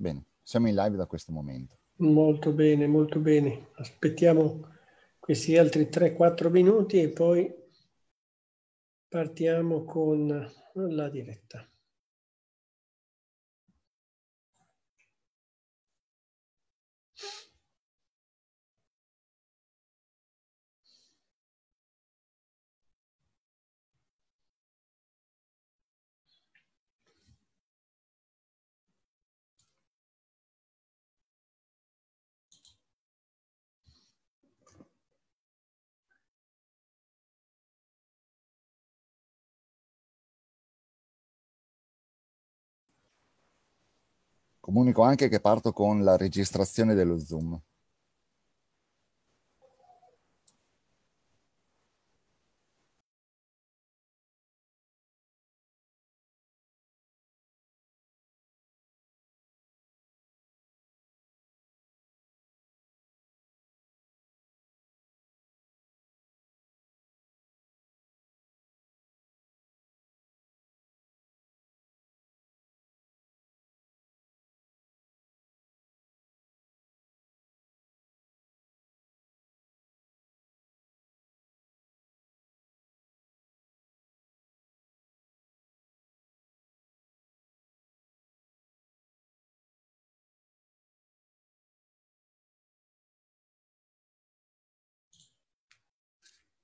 Bene, siamo in live da questo momento. Molto bene, molto bene. Aspettiamo questi altri 3-4 minuti e poi partiamo con la diretta. Comunico anche che parto con la registrazione dello Zoom.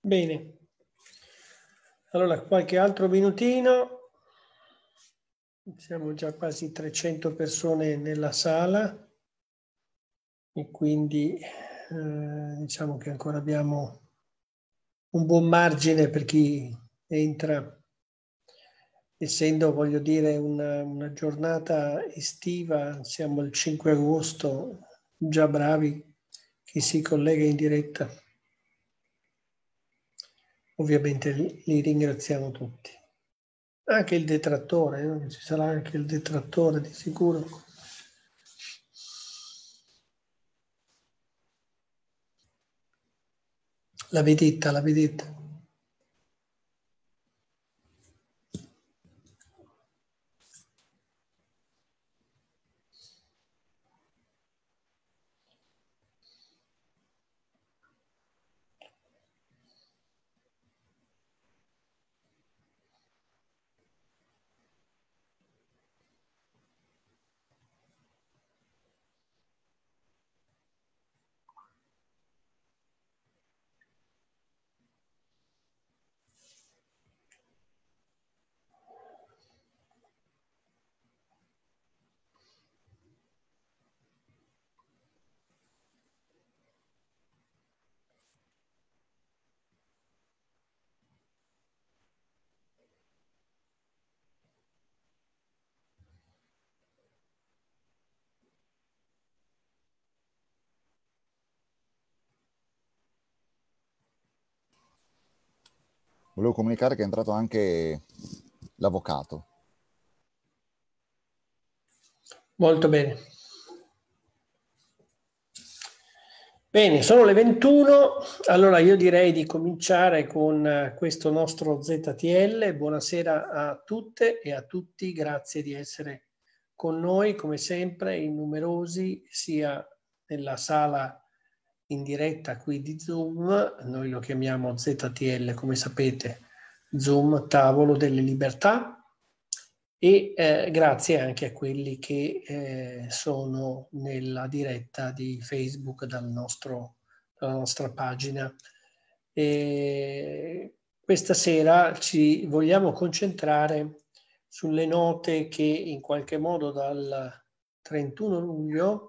Bene. Allora, qualche altro minutino. Siamo già quasi 300 persone nella sala e quindi eh, diciamo che ancora abbiamo un buon margine per chi entra, essendo, voglio dire, una, una giornata estiva, siamo il 5 agosto, già bravi, chi si collega in diretta ovviamente li, ringraziamo tutti. Anche il detrattore, no? Eh, ci sarà anche il detrattore di sicuro. La vedetta, la vedetta. Volevo comunicare che è entrato anche l'avvocato. Molto bene. Bene, sono le 21, allora io direi di cominciare con eh, questo nostro ZTL. Buonasera a tutte e a tutti, grazie di essere con noi come sempre in numerosi sia nella sala in diretta qui di Zoom, noi lo chiamiamo ZTL, come sapete, Zoom Tavolo delle Libertà e eh, grazie anche a quelli che eh, sono nella diretta di Facebook dal nostro, dalla nostra pagina. E questa sera ci vogliamo concentrare sulle note che in qualche modo dal 31 luglio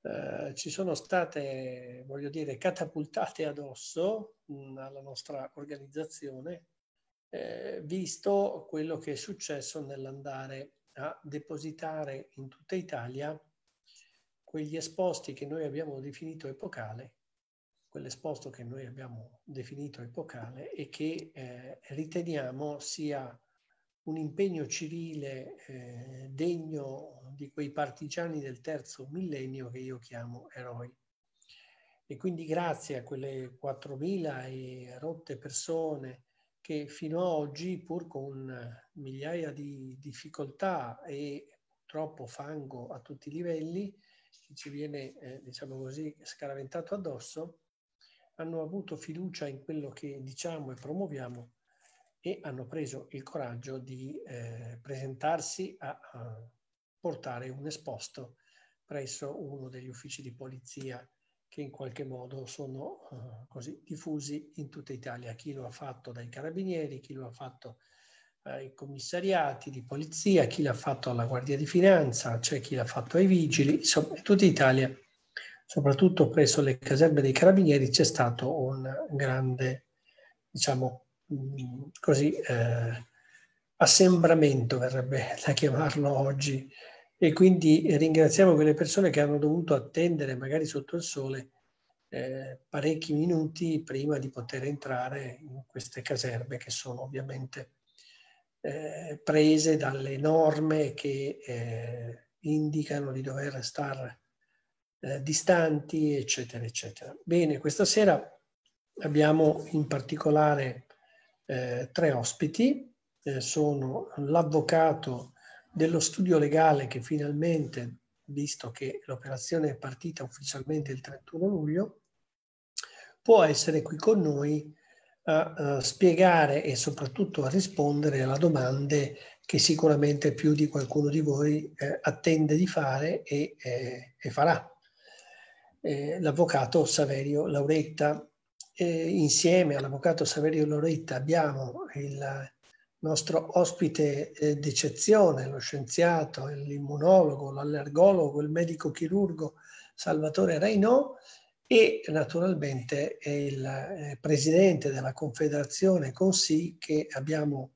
eh, ci sono state, voglio dire, catapultate addosso mh, mm, alla nostra organizzazione, eh, visto quello che è successo nell'andare a depositare in tutta Italia quegli esposti che noi abbiamo definito epocale, quell'esposto che noi abbiamo definito epocale e che eh, riteniamo sia un impegno civile eh, degno di quei partigiani del terzo millennio che io chiamo eroi. E quindi grazie a quelle 4.000 e rotte persone che fino ad oggi, pur con migliaia di difficoltà e purtroppo fango a tutti i livelli, che ci viene, eh, diciamo così, scaraventato addosso, hanno avuto fiducia in quello che diciamo e promuoviamo e hanno preso il coraggio di eh, presentarsi a, a, portare un esposto presso uno degli uffici di polizia che in qualche modo sono uh, così diffusi in tutta Italia. Chi lo ha fatto dai carabinieri, chi lo ha fatto ai commissariati di polizia, chi l'ha fatto alla Guardia di Finanza, c'è cioè chi l'ha fatto ai vigili, insomma, in tutta Italia, soprattutto presso le caserme dei carabinieri, c'è stato un grande, diciamo, Mm, così, eh, assembramento verrebbe da chiamarlo oggi. E quindi ringraziamo quelle persone che hanno dovuto attendere magari sotto il sole eh, parecchi minuti prima di poter entrare in queste caserme che sono ovviamente eh, prese dalle norme che eh, indicano di dover stare eh, distanti, eccetera, eccetera. Bene, questa sera abbiamo in particolare eh, tre ospiti, eh, sono l'avvocato dello studio legale che finalmente, visto che l'operazione è partita ufficialmente il 31 luglio, può essere qui con noi a, a spiegare e soprattutto a rispondere alle domande che sicuramente più di qualcuno di voi eh, attende di fare e, eh, e farà. Eh, l'avvocato Saverio Lauretta. Eh, insieme all'avvocato Saverio Loretta abbiamo il nostro ospite eh, d'eccezione, lo scienziato, l'immunologo, l'allergologo, il medico chirurgo Salvatore Reinò e naturalmente il eh, presidente della Confederazione Consi che abbiamo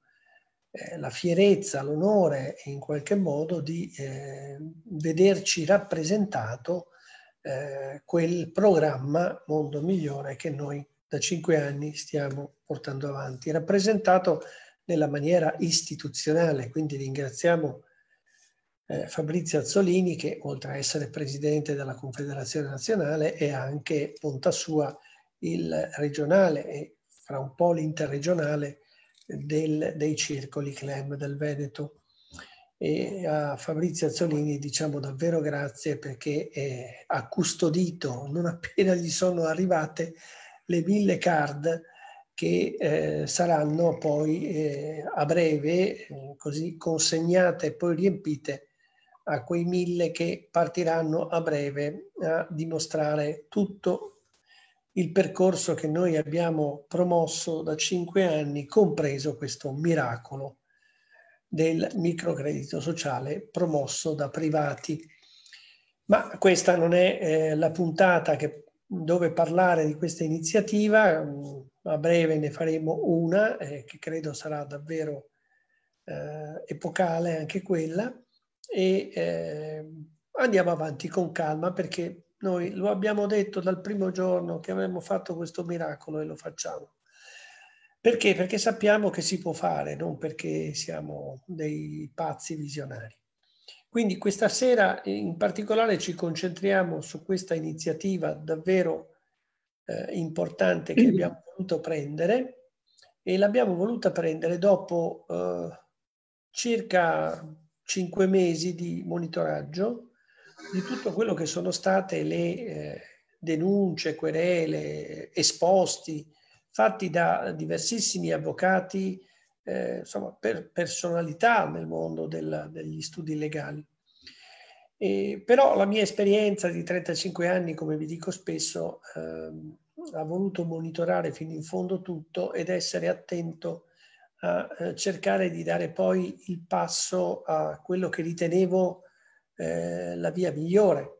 eh, la fierezza, l'onore in qualche modo di eh, vederci rappresentato eh, quel programma Mondo Migliore che noi da cinque anni stiamo portando avanti, rappresentato nella maniera istituzionale. Quindi ringraziamo eh, Fabrizio Azzolini che oltre a essere presidente della Confederazione Nazionale è anche punta sua il regionale e fra un po' l'interregionale del, dei circoli CLEM del Veneto. E a Fabrizio Azzolini diciamo davvero grazie perché eh, ha custodito, non appena gli sono arrivate, le mille card che eh, saranno poi eh, a breve eh, così consegnate e poi riempite a quei mille che partiranno a breve a dimostrare tutto il percorso che noi abbiamo promosso da cinque anni, compreso questo miracolo del microcredito sociale promosso da privati. Ma questa non è eh, la puntata che dove parlare di questa iniziativa. Mm, a breve ne faremo una eh, che credo sarà davvero eh, epocale anche quella e eh, andiamo avanti con calma perché noi lo abbiamo detto dal primo giorno che avremmo fatto questo miracolo e lo facciamo. Perché? Perché sappiamo che si può fare, non perché siamo dei pazzi visionari. Quindi questa sera eh, in particolare ci concentriamo su questa iniziativa davvero eh, importante che abbiamo voluto prendere e l'abbiamo voluta prendere dopo eh, circa cinque mesi di monitoraggio di tutto quello che sono state le eh, denunce, querele, esposti fatti da diversissimi avvocati eh, insomma, per personalità nel mondo del, degli studi legali. E, però la mia esperienza di 35 anni, come vi dico spesso, ehm, ha voluto monitorare fino in fondo tutto ed essere attento a eh, cercare di dare poi il passo a quello che ritenevo eh, la via migliore.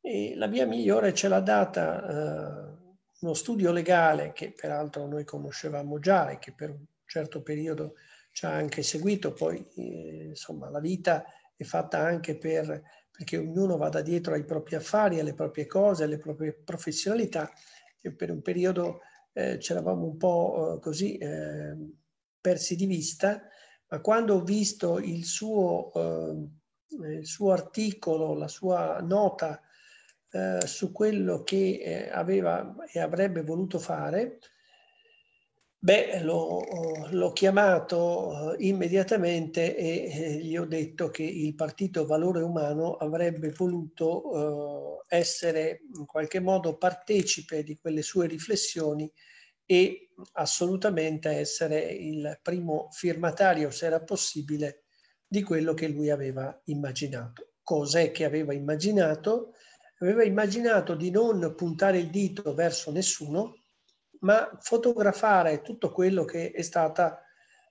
E la via migliore ce l'ha data eh, uno studio legale che peraltro noi conoscevamo già e che per un certo periodo ci ha anche seguito, poi eh, insomma la vita è fatta anche per, perché ognuno vada dietro ai propri affari, alle proprie cose, alle proprie professionalità e per un periodo eh, c'eravamo un po' eh, così eh, persi di vista, ma quando ho visto il suo, ehm, il suo articolo, la sua nota eh, su quello che eh, aveva e avrebbe voluto fare, Beh, l'ho, chiamato eh, immediatamente e eh, gli ho detto che il partito Valore Umano avrebbe voluto eh, essere in qualche modo partecipe di quelle sue riflessioni e assolutamente essere il primo firmatario, se era possibile, di quello che lui aveva immaginato. Cos'è che aveva immaginato? Aveva immaginato di non puntare il dito verso nessuno, ma fotografare tutto quello che è stata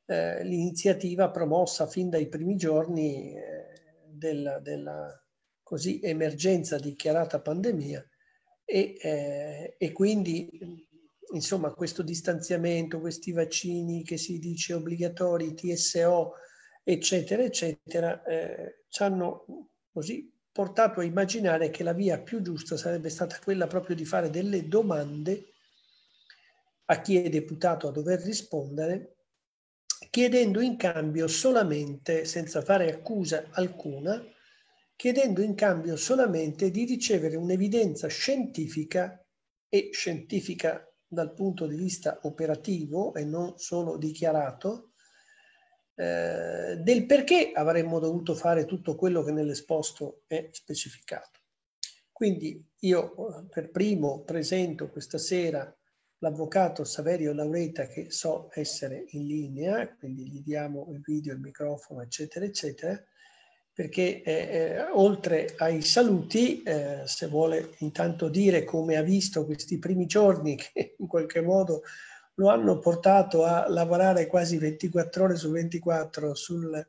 eh, l'iniziativa promossa fin dai primi giorni della, eh, della così, emergenza dichiarata pandemia e, eh, e, quindi insomma questo distanziamento, questi vaccini che si dice obbligatori, TSO, eccetera, eccetera, eh, ci hanno così portato a immaginare che la via più giusta sarebbe stata quella proprio di fare delle domande a chi è deputato a dover rispondere, chiedendo in cambio solamente, senza fare accusa alcuna, chiedendo in cambio solamente di ricevere un'evidenza scientifica e scientifica dal punto di vista operativo e non solo dichiarato, eh, del perché avremmo dovuto fare tutto quello che nell'esposto è specificato. Quindi io eh, per primo presento questa sera l'avvocato Saverio Laureta che so essere in linea, quindi gli diamo il video, il microfono, eccetera, eccetera, perché eh, eh oltre ai saluti, eh, se vuole intanto dire come ha visto questi primi giorni che in qualche modo lo hanno portato a lavorare quasi 24 ore su 24 sul,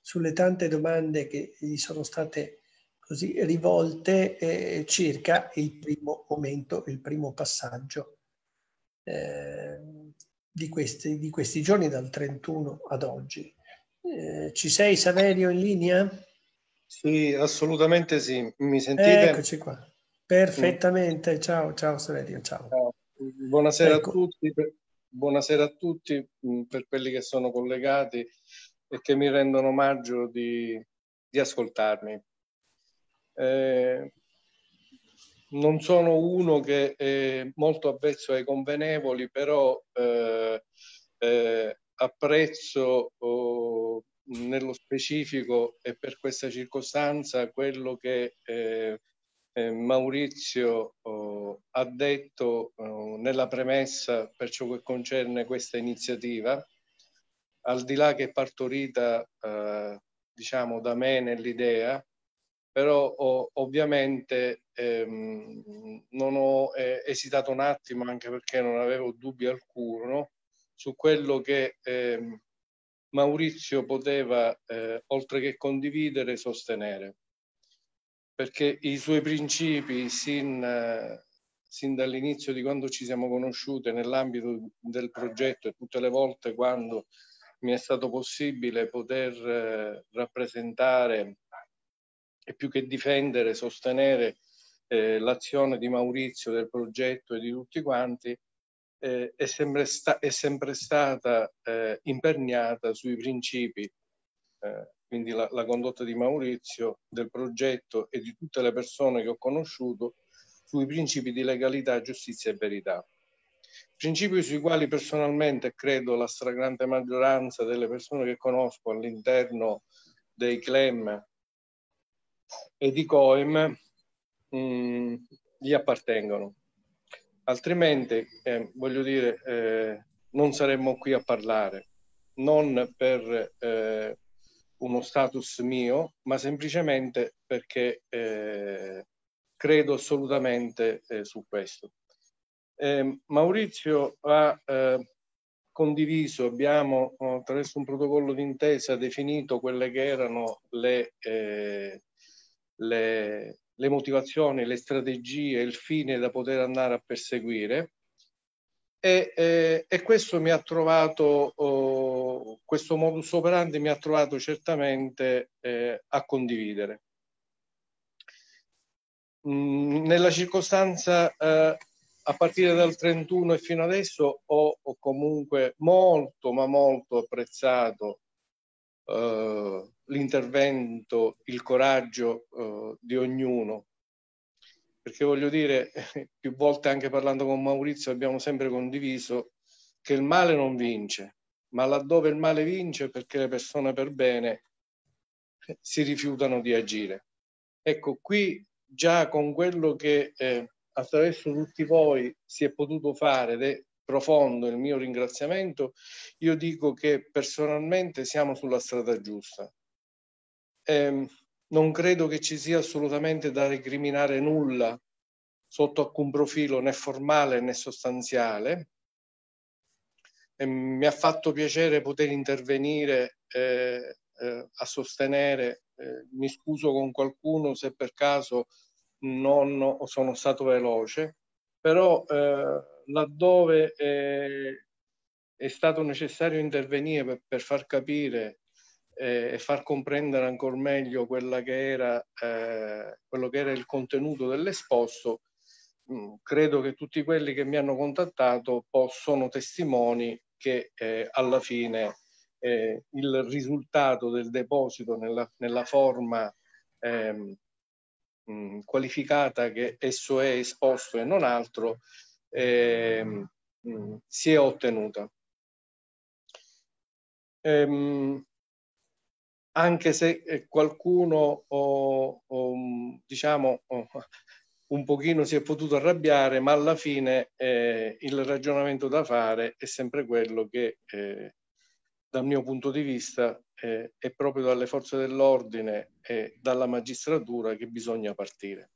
sulle tante domande che gli sono state così rivolte eh, circa il primo momento, il primo passaggio Ehm, di questi, di, questi, giorni, dal 31 ad oggi. Eh, ci sei Saverio in linea? Sì, assolutamente sì. Mi sentite? Eccoci qua. Perfettamente. Ciao, ciao Saverio, ciao. Buonasera ecco. a tutti. Buonasera a tutti mm, per quelli che sono collegati e che mi rendono omaggio di, di ascoltarmi. Eh, non sono uno che è molto avvezzo ai convenevoli, però eh, eh, apprezzo oh, nello specifico e per questa circostanza quello che eh, eh Maurizio oh, ha detto oh, nella premessa per ciò che concerne questa iniziativa, al di là che è partorita eh, diciamo da me nell'idea, però ovviamente ehm, non ho eh, esitato un attimo anche perché non avevo dubbio alcuno su quello che ehm, Maurizio poteva, eh, oltre che condividere, sostenere, perché i suoi principi sin, sin dall'inizio di quando ci siamo conosciute nell'ambito del progetto e tutte le volte quando mi è stato possibile poter eh, rappresentare e più che difendere, sostenere eh, l'azione di Maurizio, del progetto e di tutti quanti, eh, è, sempre è, sempre stata eh, imperniata sui principi, eh, quindi la, la, condotta di Maurizio, del progetto e di tutte le persone che ho conosciuto, sui principi di legalità, giustizia e verità. Principi sui quali personalmente credo la stragrande maggioranza delle persone che conosco all'interno dei CLEM e di Coem mh, mm, gli appartengono. Altrimenti, eh, voglio dire, eh, non saremmo qui a parlare, non per eh, uno status mio, ma semplicemente perché eh, credo assolutamente eh, su questo. Eh, Maurizio ha condiviso, abbiamo attraverso un protocollo d'intesa definito quelle che erano le eh, le, le motivazioni, le strategie, il fine da poter andare a perseguire. E, e, e questo mi ha trovato, oh, questo modus operandi mi ha trovato certamente eh, a condividere. Mm, nella circostanza, eh, a partire dal 31 e fino adesso, ho, ho comunque molto, ma molto apprezzato eh, l'intervento, il coraggio eh, di ognuno. Perché voglio dire, più volte anche parlando con Maurizio abbiamo sempre condiviso che il male non vince, ma laddove il male vince perché le persone per bene eh, si rifiutano di agire. Ecco, qui già con quello che eh, attraverso tutti voi si è potuto fare ed è profondo il mio ringraziamento, io dico che personalmente siamo sulla strada giusta. Eh, non credo che ci sia assolutamente da recriminare nulla sotto alcun profilo né formale né sostanziale. E mi ha fatto piacere poter intervenire eh, eh, a sostenere, eh, mi scuso con qualcuno se per caso non sono stato veloce, però eh, laddove eh, è stato necessario intervenire per, per far capire eh, e far comprendere ancora meglio che era, eh, quello che era il contenuto dell'esposto, mm, credo che tutti quelli che mi hanno contattato sono testimoni che eh, alla fine eh, il risultato del deposito nella, nella forma ehm, mm, qualificata che esso è esposto e non altro eh, si è ottenuta. Ehm, anche se eh, qualcuno, oh, oh, diciamo, oh, un pochino si è potuto arrabbiare, ma alla fine eh, il ragionamento da fare è sempre quello che, eh, dal mio punto di vista, eh, è proprio dalle forze dell'ordine e dalla magistratura che bisogna partire.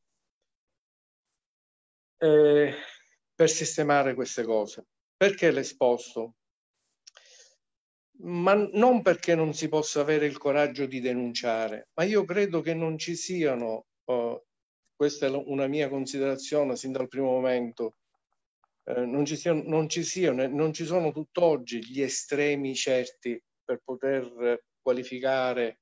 Eh, per sistemare queste cose. Perché l'esposto? Ma non perché non si possa avere il coraggio di denunciare, ma io credo che non ci siano, eh, questa è una mia considerazione sin dal primo momento, eh, non, ci siano, non, ci siano, non ci sono tutt'oggi gli estremi certi per poter qualificare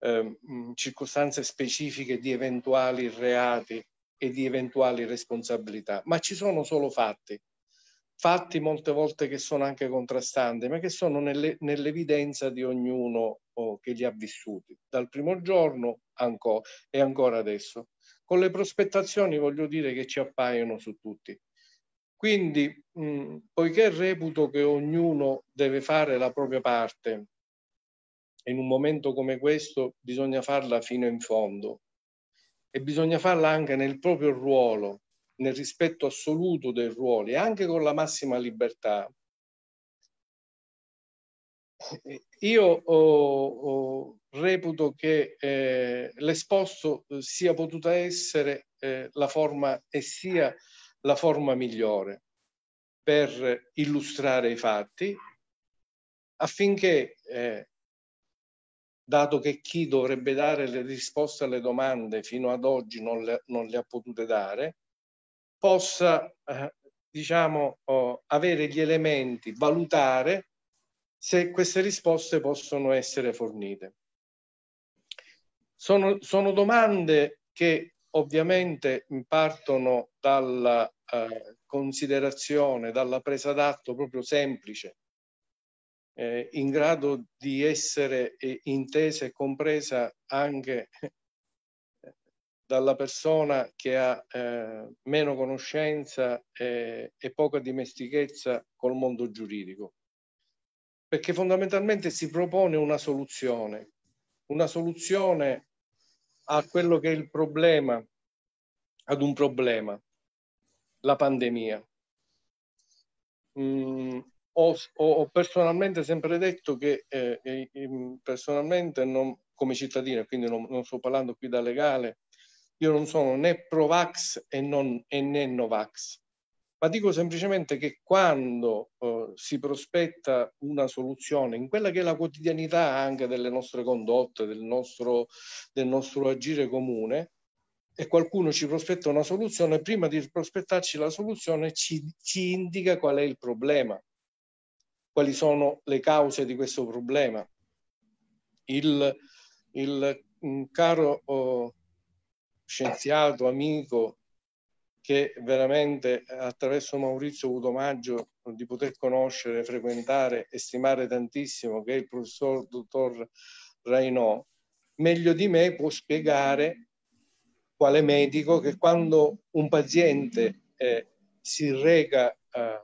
eh, circostanze specifiche di eventuali reati e di eventuali responsabilità, ma ci sono solo fatti, fatti molte volte che sono anche contrastanti, ma che sono nelle, nell'evidenza di ognuno oh, che li ha vissuti, dal primo giorno ancora, e ancora adesso. Con le prospettazioni voglio dire che ci appaiono su tutti. Quindi, mh, mm, poiché reputo che ognuno deve fare la propria parte, in un momento come questo bisogna farla fino in fondo, e bisogna farla anche nel proprio ruolo, nel rispetto assoluto dei ruoli, anche con la massima libertà. Io oh, oh, reputo che eh, l'esposto sia potuta essere eh, la forma e sia la forma migliore per illustrare i fatti affinché eh, dato che chi dovrebbe dare le risposte alle domande fino ad oggi non le, non le ha potute dare, possa eh, diciamo, oh, avere gli elementi, valutare se queste risposte possono essere fornite. Sono, sono domande che ovviamente partono dalla eh, considerazione, dalla presa d'atto proprio semplice eh, in grado di essere eh, intesa e compresa anche dalla persona che ha eh, meno conoscenza e, eh, e poca dimestichezza col mondo giuridico. Perché fondamentalmente si propone una soluzione, una soluzione a quello che è il problema, ad un problema, la pandemia. Mm, ho, ho, personalmente sempre detto che eh, mm, personalmente non, come cittadino, quindi non, non, sto parlando qui da legale, io non sono né pro-vax e, non, e né no-vax, ma dico semplicemente che quando eh, si prospetta una soluzione in quella che è la quotidianità anche delle nostre condotte, del nostro, del nostro agire comune, e qualcuno ci prospetta una soluzione, prima di prospettarci la soluzione ci, ci indica qual è il problema quali sono le cause di questo problema. Il, il mm, caro oh, scienziato, amico, che veramente attraverso Maurizio ho avuto omaggio di poter conoscere, frequentare e stimare tantissimo, che è il professor dottor Rainò, meglio di me può spiegare quale medico che quando un paziente eh, si rega eh,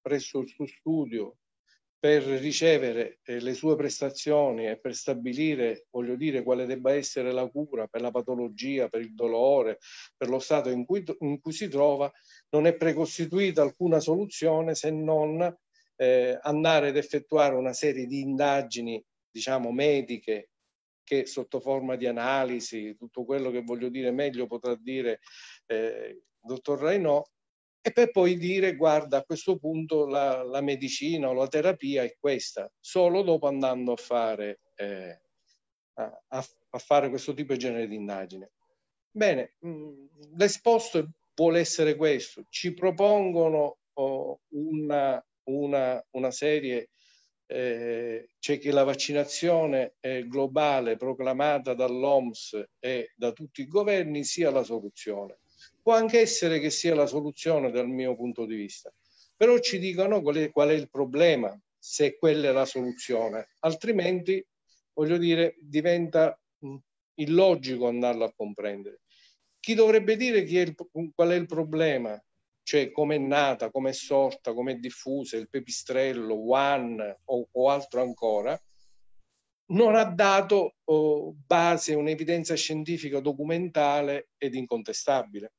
presso il suo studio per ricevere eh, le sue prestazioni e per stabilire, voglio dire, quale debba essere la cura per la patologia, per il dolore, per lo stato in cui, in cui si trova, non è precostituita alcuna soluzione se non eh, andare ad effettuare una serie di indagini, diciamo, mediche che sotto forma di analisi, tutto quello che voglio dire meglio potrà dire eh, dottor Rainò, e per poi dire guarda a questo punto la, la medicina o la terapia è questa, solo dopo andando a fare, eh, a, a fare questo tipo di genere di indagine. Bene, mm, l'esposto vuole essere questo, ci propongono oh, una, una, una, serie, eh, c'è che la vaccinazione eh, globale proclamata dall'OMS e da tutti i governi sia la soluzione Può anche essere che sia la soluzione dal mio punto di vista, però ci dicono qual è, qual è il problema, se quella è la soluzione, altrimenti, voglio dire, diventa mm, illogico andarlo a comprendere. Chi dovrebbe dire chi è il, qual è il problema, cioè come è nata, come è sorta, come è diffusa, il pepistrello, one o, o altro ancora, non ha dato oh, base a un'evidenza scientifica documentale ed incontestabile.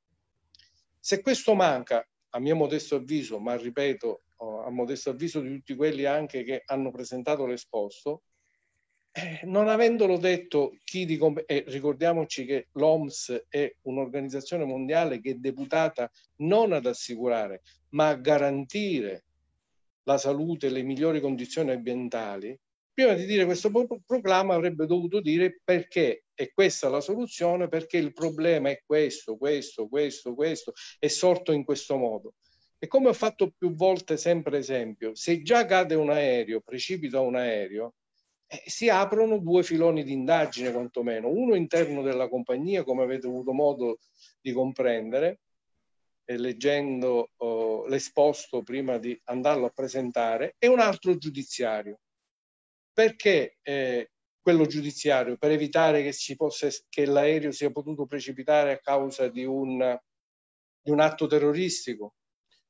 Se questo manca, a mio modesto avviso, ma ripeto, a modesto avviso di tutti quelli anche che hanno presentato l'esposto, eh, non avendolo detto chi di comp- eh, ricordiamoci che l'OMS è un'organizzazione mondiale che è deputata non ad assicurare, ma a garantire la salute e le migliori condizioni ambientali, prima di dire questo proclama avrebbe dovuto dire perché è questa la soluzione, perché il problema è questo, questo, questo, questo, è sorto in questo modo. E come ho fatto più volte, sempre esempio, se già cade un aereo, precipita un aereo, eh, si aprono due filoni di indagine quantomeno, uno interno della compagnia, come avete avuto modo di comprendere, leggendo eh, l'esposto prima di andarlo a presentare, e un altro giudiziario perché eh, quello giudiziario, per evitare che, possa, che l'aereo sia potuto precipitare a causa di un, di un atto terroristico,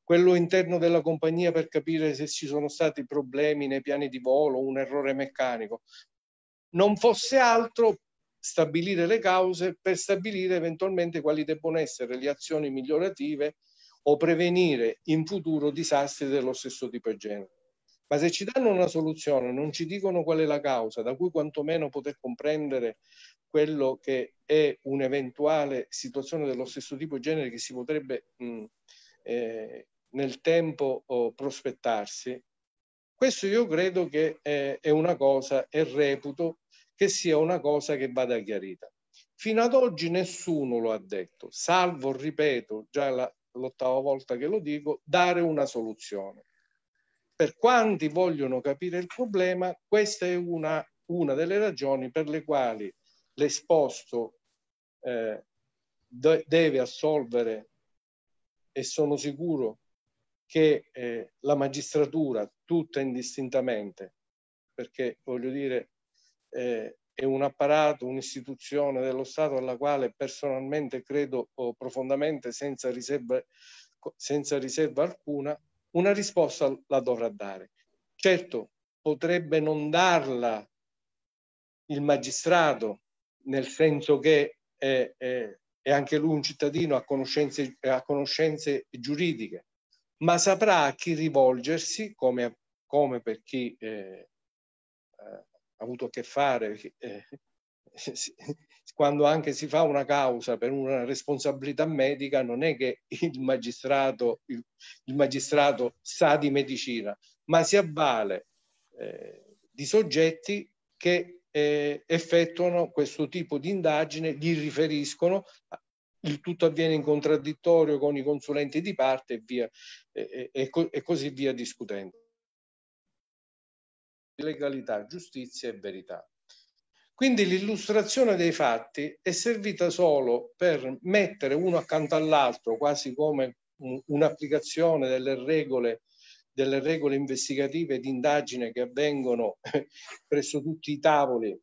quello interno della compagnia per capire se ci sono stati problemi nei piani di volo, un errore meccanico. Non fosse altro stabilire le cause per stabilire eventualmente quali debbono essere le azioni migliorative o prevenire in futuro disastri dello stesso tipo e genere. Ma se ci danno una soluzione, non ci dicono qual è la causa, da cui quantomeno poter comprendere quello che è un'eventuale situazione dello stesso tipo e genere che si potrebbe mh, eh, nel tempo oh, prospettarsi, questo io credo che eh, è una cosa e reputo che sia una cosa che vada chiarita. Fino ad oggi nessuno lo ha detto, salvo, ripeto, già la, l'ottava volta che lo dico, dare una soluzione per quanti vogliono capire il problema, questa è una, una delle ragioni per le quali l'esposto eh, deve assolvere e sono sicuro che eh, la magistratura tutta indistintamente, perché voglio dire eh, è un apparato, un'istituzione dello Stato alla quale personalmente credo profondamente senza riserva, senza riserva alcuna, una risposta la dovrà dare. Certo, potrebbe non darla il magistrato, nel senso che è, è, è anche lui un cittadino a conoscenze, a conoscenze, giuridiche, ma saprà a chi rivolgersi, come, come per chi eh, eh ha avuto a che fare eh, quando anche si fa una causa per una responsabilità medica, non è che il magistrato, il, il magistrato sa di medicina, ma si avvale eh, di soggetti che eh, effettuano questo tipo di indagine, gli riferiscono, il tutto avviene in contraddittorio con i consulenti di parte e, via, e, e, e così via discutendo. Legalità, giustizia e verità. Quindi l'illustrazione dei fatti è servita solo per mettere uno accanto all'altro, quasi come un'applicazione delle regole, delle regole investigative di indagine che avvengono presso tutti i tavoli,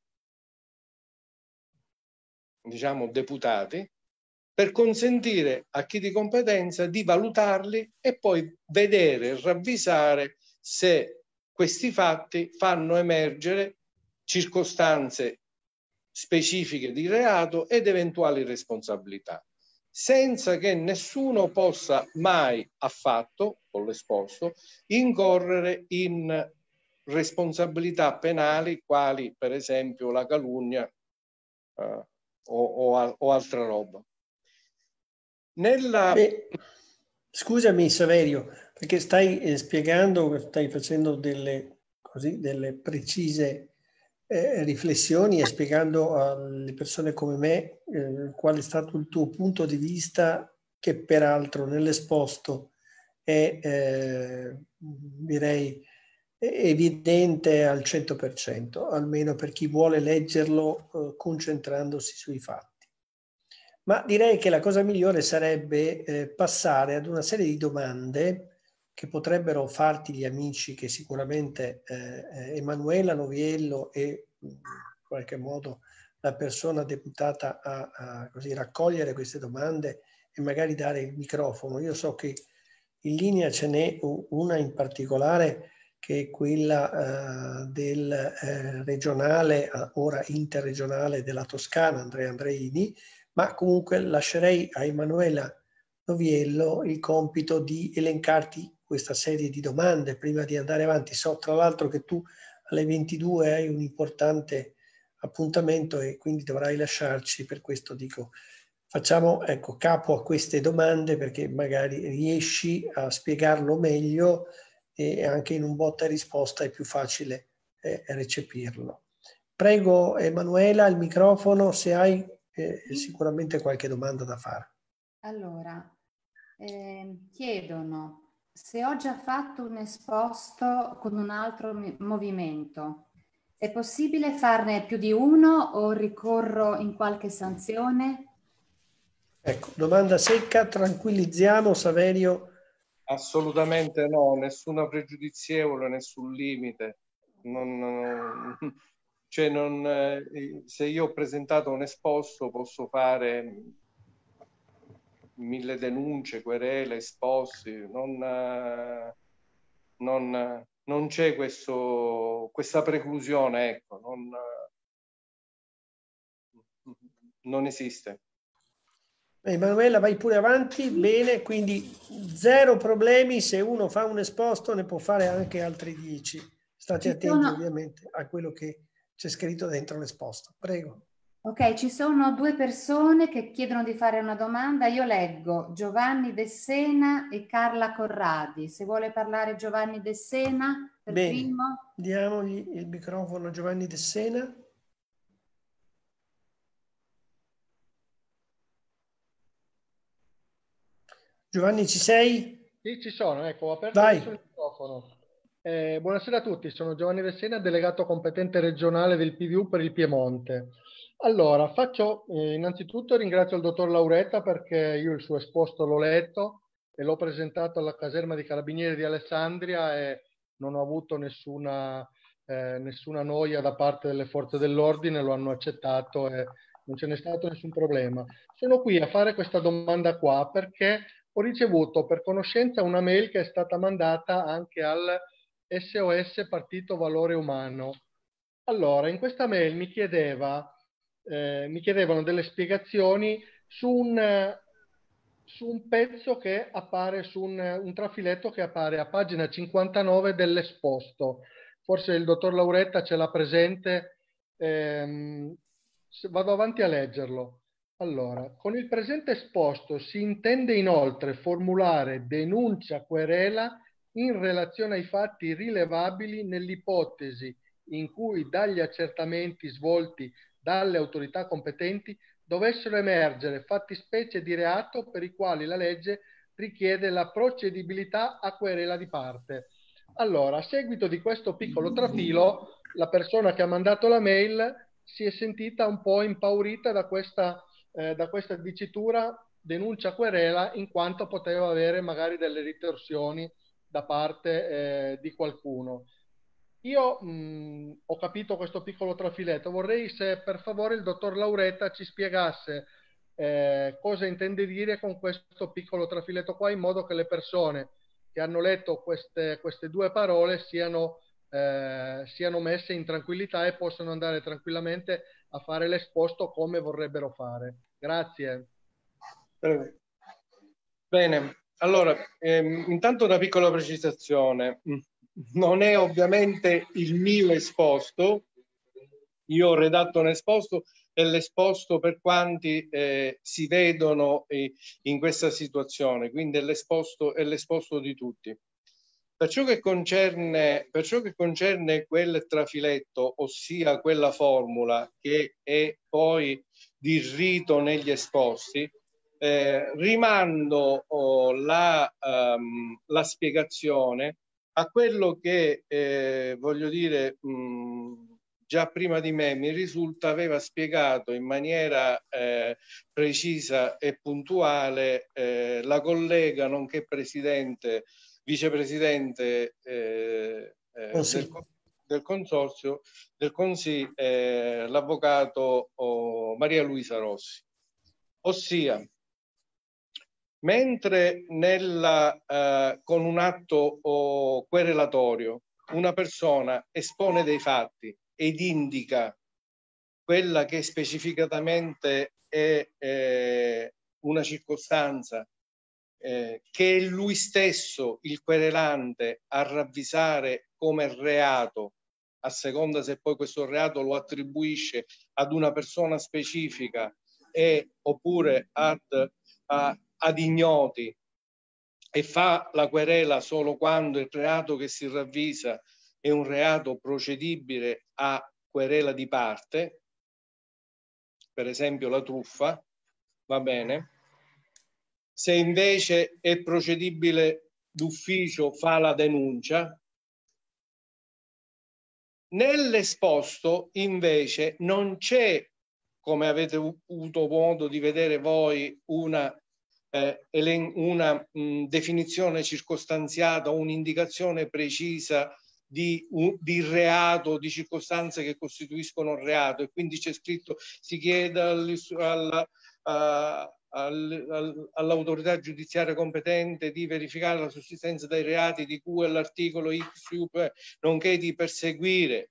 diciamo, deputati, per consentire a chi di competenza di valutarli e poi vedere, ravvisare se questi fatti fanno emergere circostanze specifiche di reato ed eventuali responsabilità, senza che nessuno possa mai affatto, con l'esposto, incorrere in responsabilità penali quali per esempio la calunnia eh, o, o, o, altra roba. Nella... Beh, scusami Saverio, perché stai eh, spiegando, stai facendo delle, così, delle precise eh, riflessioni e spiegando alle persone come me eh, qual è stato il tuo punto di vista che peraltro nell'esposto è eh, direi evidente al 100%, almeno per chi vuole leggerlo eh, concentrandosi sui fatti. Ma direi che la cosa migliore sarebbe eh, passare ad una serie di domande che potrebbero farti gli amici che sicuramente eh, eh Emanuela Noviello e mm, in qualche modo la persona deputata a, a così, raccogliere queste domande e magari dare il microfono. Io so che in linea ce n'è una in particolare che è quella eh, del eh, regionale, ora interregionale della Toscana, Andrea Andreini, ma comunque lascerei a Emanuela Noviello il compito di elencarti questa serie di domande prima di andare avanti. So tra l'altro che tu alle 22 hai un importante appuntamento e quindi dovrai lasciarci, per questo dico facciamo ecco, capo a queste domande perché magari riesci a spiegarlo meglio e anche in un botta e risposta è più facile eh, recepirlo. Prego Emanuela il microfono se hai eh, sicuramente qualche domanda da fare. Allora, eh, chiedono se ho già fatto un esposto con un altro movimento, è possibile farne più di uno o ricorro in qualche sanzione? Ecco, domanda secca, tranquillizziamo Saverio. Assolutamente no, nessuna pregiudizievole, nessun limite. Non, cioè non, eh, se io ho presentato un esposto posso fare mille denunce, querele, esposti, non, eh, non, eh, non c'è questo, questa preclusione, ecco, non, eh, non esiste. Emanuela, vai pure avanti, bene, quindi zero problemi, se uno fa un esposto ne può fare anche altri dieci. State attenti sono... ovviamente a quello che c'è scritto dentro l'esposto. Prego. Ok, ci sono due persone che chiedono di fare una domanda. Io leggo Giovanni De Sena e Carla Corradi. Se vuole parlare Giovanni De Sena, per Bene, primo. Diamogli il microfono a Giovanni De Sena. Giovanni, ci sei? Sì, ci sono, ecco, ho aperto Vai. il microfono. Eh, buonasera a tutti, sono Giovanni Vessena, delegato competente regionale del PVU per il Piemonte. Allora, faccio eh, innanzitutto ringrazio il dottor Lauretta perché io il suo esposto l'ho letto e l'ho presentato alla caserma di carabinieri di Alessandria e non ho avuto nessuna, eh, nessuna noia da parte delle forze dell'ordine, lo hanno accettato e non ce n'è stato nessun problema. Sono qui a fare questa domanda qua perché ho ricevuto per conoscenza una mail che è stata mandata anche al SOS Partito Valore Umano. Allora, in questa mail mi chiedeva eh, mi chiedevano delle spiegazioni su un, su un pezzo che appare, su un, un, trafiletto che appare a pagina 59 dell'esposto. Forse il dottor Lauretta ce l'ha presente. Ehm, vado avanti a leggerlo. Allora, con il presente esposto si intende inoltre formulare denuncia querela in relazione ai fatti rilevabili nell'ipotesi in cui dagli accertamenti svolti dalle autorità competenti dovessero emergere fattispecie di reato per i quali la legge richiede la procedibilità a querela di parte. Allora, a seguito di questo piccolo trafilo, la persona che ha mandato la mail si è sentita un po' impaurita da questa, eh, da questa dicitura denuncia querela in quanto poteva avere magari delle ritorsioni da parte eh, di qualcuno. Io mh, mm, ho capito questo piccolo trafiletto, vorrei se per favore il dottor Lauretta ci spiegasse eh, cosa intende dire con questo piccolo trafiletto qua in modo che le persone che hanno letto queste, queste due parole siano, eh, siano messe in tranquillità e possano andare tranquillamente a fare l'esposto come vorrebbero fare. Grazie. Bene, allora ehm, intanto una piccola precisazione non è ovviamente il mio esposto, io ho redatto un esposto e l'esposto per quanti eh, si vedono eh, in questa situazione, quindi è l'esposto, è l'esposto di tutti. Per ciò, che concerne, per ciò che concerne quel trafiletto, ossia quella formula che è poi di rito negli esposti, eh, rimando oh, la, um, la spiegazione a quello che, eh, voglio dire, mh, già prima di me mi risulta aveva spiegato in maniera eh, precisa e puntuale eh, la collega, nonché presidente, vicepresidente oh, eh, eh, sì. del, del, consorzio, del Consiglio, eh, l'avvocato oh, Maria Luisa Rossi. Ossia, Mentre nella, eh, con un atto oh, querelatorio una persona espone dei fatti ed indica quella che specificatamente è eh, una circostanza eh, che è lui stesso, il querelante, a ravvisare come reato, a seconda se poi questo reato lo attribuisce ad una persona specifica e, oppure ad, a ad ignoti e fa la querela solo quando il reato che si ravvisa è un reato procedibile a querela di parte, per esempio la truffa, va bene. Se invece è procedibile d'ufficio fa la denuncia. Nell'esposto invece non c'è, come avete avuto modo di vedere voi, una eh, una mh, definizione circostanziata, un'indicazione precisa di, un, di, reato, di circostanze che costituiscono reato e quindi c'è scritto si chiede al, al, a, all'autorità giudiziaria competente di verificare la sussistenza dei reati di cui è l'articolo XUP, nonché di perseguire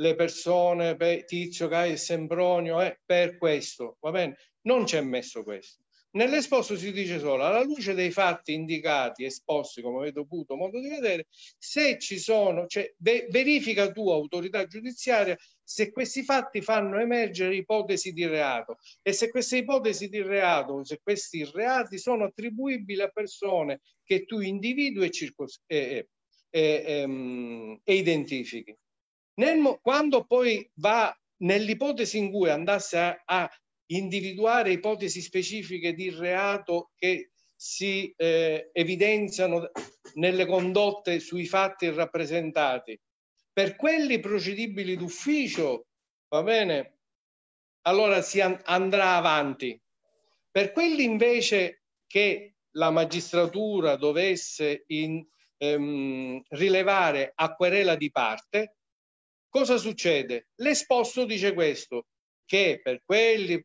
le persone Tizio, Caio e Sempronio eh, per questo, va bene? Non c'è messo questo. Nell'esposto si dice solo alla luce dei fatti indicati, esposti come avete avuto modo di vedere, se ci sono, cioè, verifica tu autorità giudiziaria se questi fatti fanno emergere ipotesi di reato e se queste ipotesi di reato, se questi reati sono attribuibili a persone che tu individui e, circos- e, e, e ehm, identifichi. Nel, quando poi va nell'ipotesi in cui andasse a, a individuare ipotesi specifiche di reato che si eh, evidenziano nelle condotte sui fatti rappresentati. Per quelli procedibili d'ufficio, va bene, allora si and andrà avanti. Per quelli invece che la magistratura dovesse in, ehm, rilevare a querela di parte, cosa succede? L'esposto dice questo, che per quelli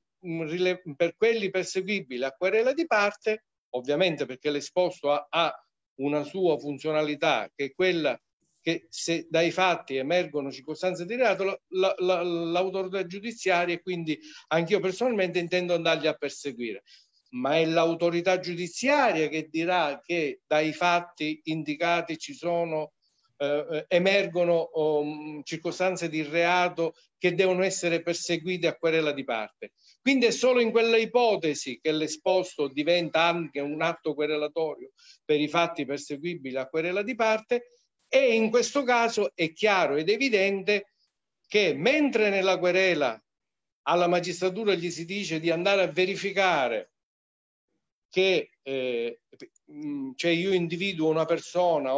per quelli perseguibili a querela di parte, ovviamente perché l'esposto ha, ha una sua funzionalità che è quella che se dai fatti emergono circostanze di reato, l'autorità giudiziaria e quindi anch'io personalmente intendo andarli a perseguire. Ma è l'autorità giudiziaria che dirà che dai fatti indicati ci sono, eh, eh emergono um, circostanze di reato che devono essere perseguite a querela di parte. Quindi è solo in quella ipotesi che l'esposto diventa anche un atto querelatorio per i fatti perseguibili a querela di parte e in questo caso è chiaro ed evidente che mentre nella querela alla magistratura gli si dice di andare a verificare che eh, cioè io individuo una persona,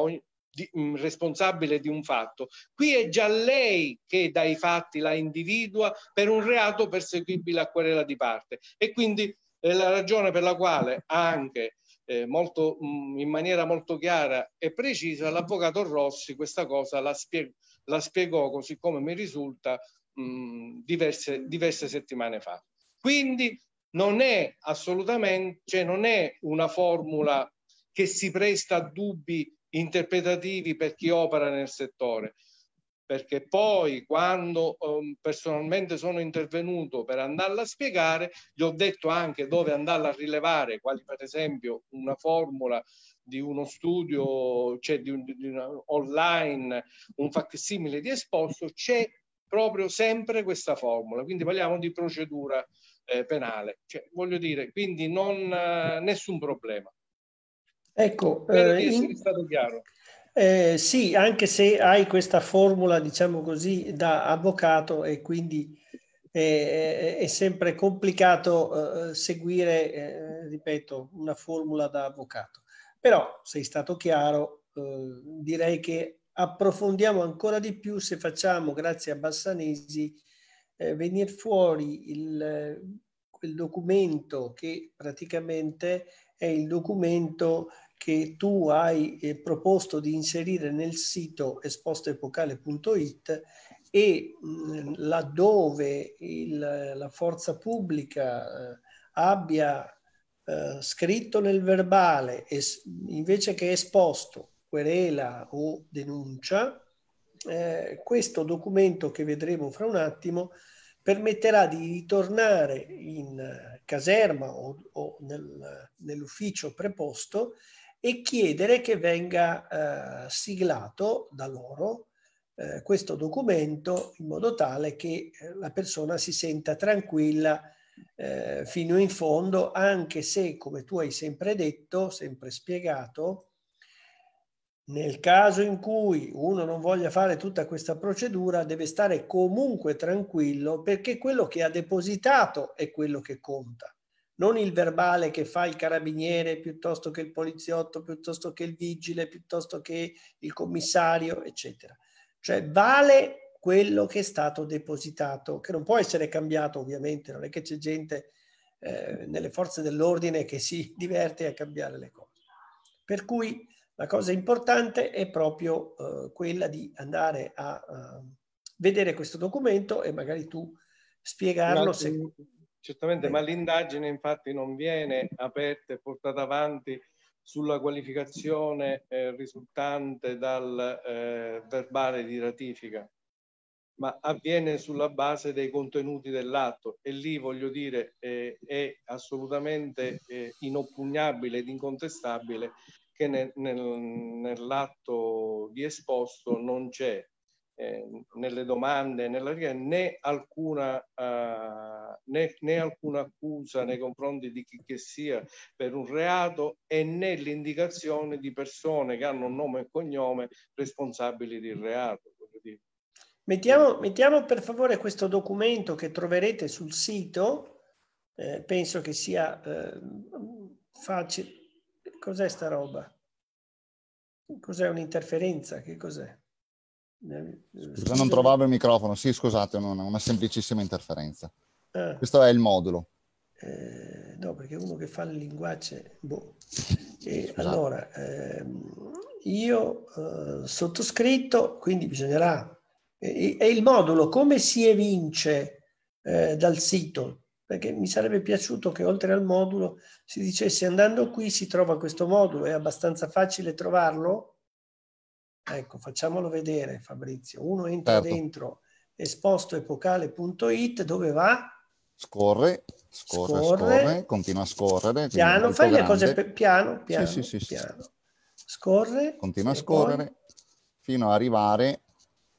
di, mh, mm, responsabile di un fatto. Qui è già lei che dai fatti la individua per un reato perseguibile a querela di parte e quindi è eh, la ragione per la quale anche eh, molto, mh, mm, in maniera molto chiara e precisa l'avvocato Rossi questa cosa la, spie la spiegò così come mi risulta mh, mm, diverse, diverse settimane fa. Quindi non è assolutamente, cioè non è una formula che si presta a dubbi interpretativi per chi opera nel settore perché poi quando um, personalmente sono intervenuto per andarla a spiegare, gli ho detto anche dove andarla a rilevare, quali per esempio una formula di uno studio, cioè di, un, di una, online, un facsimile di esposto, c'è proprio sempre questa formula. Quindi parliamo di procedura eh, penale. Cioè, voglio dire, quindi non, eh, nessun problema. Ecco, eh, in... stato chiaro. Eh, sì, anche se hai questa formula, diciamo così, da avvocato e quindi è, è sempre complicato eh, seguire, eh, ripeto, una formula da avvocato. Però sei stato chiaro, eh, direi che approfondiamo ancora di più se facciamo, grazie a Bassanesi, eh, venire fuori il, quel documento che praticamente è il documento che tu hai eh, proposto di inserire nel sito espostoepocale.it e mh, mm, laddove il, la forza pubblica eh, abbia eh, scritto nel verbale es, invece che esposto querela o denuncia, eh, questo documento che vedremo fra un attimo permetterà di ritornare in eh, caserma o, o nel, nell'ufficio preposto e chiedere che venga eh, siglato da loro eh, questo documento in modo tale che eh, la persona si senta tranquilla eh, fino in fondo, anche se, come tu hai sempre detto, sempre spiegato, nel caso in cui uno non voglia fare tutta questa procedura, deve stare comunque tranquillo perché quello che ha depositato è quello che conta non il verbale che fa il carabiniere piuttosto che il poliziotto, piuttosto che il vigile, piuttosto che il commissario, eccetera. Cioè vale quello che è stato depositato, che non può essere cambiato ovviamente, non è che c'è gente eh, nelle forze dell'ordine che si diverte a cambiare le cose. Per cui la cosa importante è proprio eh, quella di andare a, a eh, vedere questo documento e magari tu spiegarlo Grazie. se certamente, ma l'indagine infatti non viene aperta e portata avanti sulla qualificazione eh, risultante dal eh, verbale di ratifica, ma avviene sulla base dei contenuti dell'atto e lì voglio dire eh, è assolutamente eh, inoppugnabile ed incontestabile che nel, nel, nell'atto di esposto non c'è eh, nelle domande, nella, né, alcuna, eh, né, né, alcuna accusa nei confronti di chi che sia per un reato e né l'indicazione di persone che hanno nome e cognome responsabili del reato. Mettiamo, mettiamo, per favore questo documento che troverete sul sito, eh, penso che sia eh, facile. Cos'è sta roba? Cos'è un'interferenza? Che cos'è? Eh, Scusa, non trovavo il microfono. Sì, scusate, non, una semplicissima interferenza. Ah. Questo è il modulo. Eh, no, perché uno che fa le linguacce. Boh. Eh, allora, ehm, io eh, sottoscritto, quindi bisognerà. E il modulo come si evince eh, dal sito? Perché mi sarebbe piaciuto che oltre al modulo si dicesse andando qui si trova questo modulo, è abbastanza facile trovarlo? Ecco, facciamolo vedere Fabrizio. Uno entra certo. dentro espostoepocale.it dove va? Scorre, scorre, scorre, scorre, continua a scorrere. Piano, fai grande. le cose pe- piano, piano, sì, sì, sì, piano. Scorre. Continua a scorrere poi... fino ad arrivare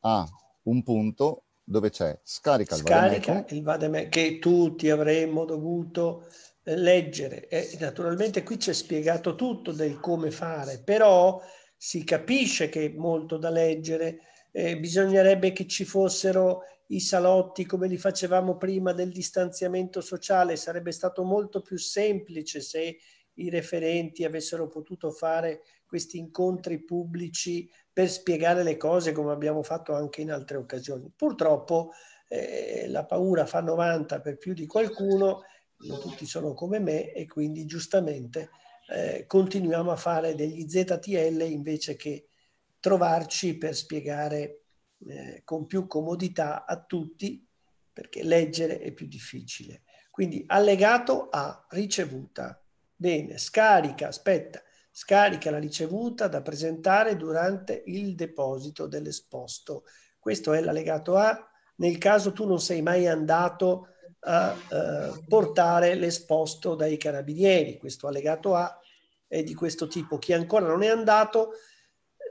a un punto dove c'è scarica il scarica Vademecum. il Vademecum che tutti avremmo dovuto eh, leggere. E naturalmente qui c'è spiegato tutto del come fare, però si capisce che è molto da leggere, eh, bisognerebbe che ci fossero i salotti come li facevamo prima del distanziamento sociale, sarebbe stato molto più semplice se i referenti avessero potuto fare questi incontri pubblici per spiegare le cose come abbiamo fatto anche in altre occasioni. Purtroppo eh, la paura fa 90 per più di qualcuno, non tutti sono come me e quindi giustamente eh, continuiamo a fare degli ZTL invece che trovarci per spiegare eh, con più comodità a tutti, perché leggere è più difficile. Quindi allegato a ricevuta. Bene, scarica, aspetta, scarica la ricevuta da presentare durante il deposito dell'esposto. Questo è l'allegato A. Nel caso tu non sei mai andato a a eh, portare l'esposto dai carabinieri. Questo allegato A è di questo tipo. Chi ancora non è andato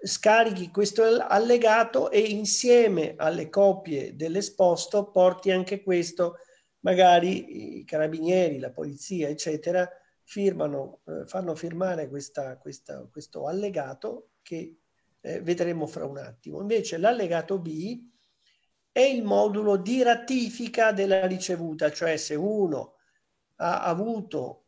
scarichi questo allegato e insieme alle copie dell'esposto porti anche questo, magari i carabinieri, la polizia, eccetera, firmano, eh, fanno firmare questa, questa, questo allegato che eh, vedremo fra un attimo. Invece l'allegato B è il modulo di ratifica della ricevuta, cioè se uno ha avuto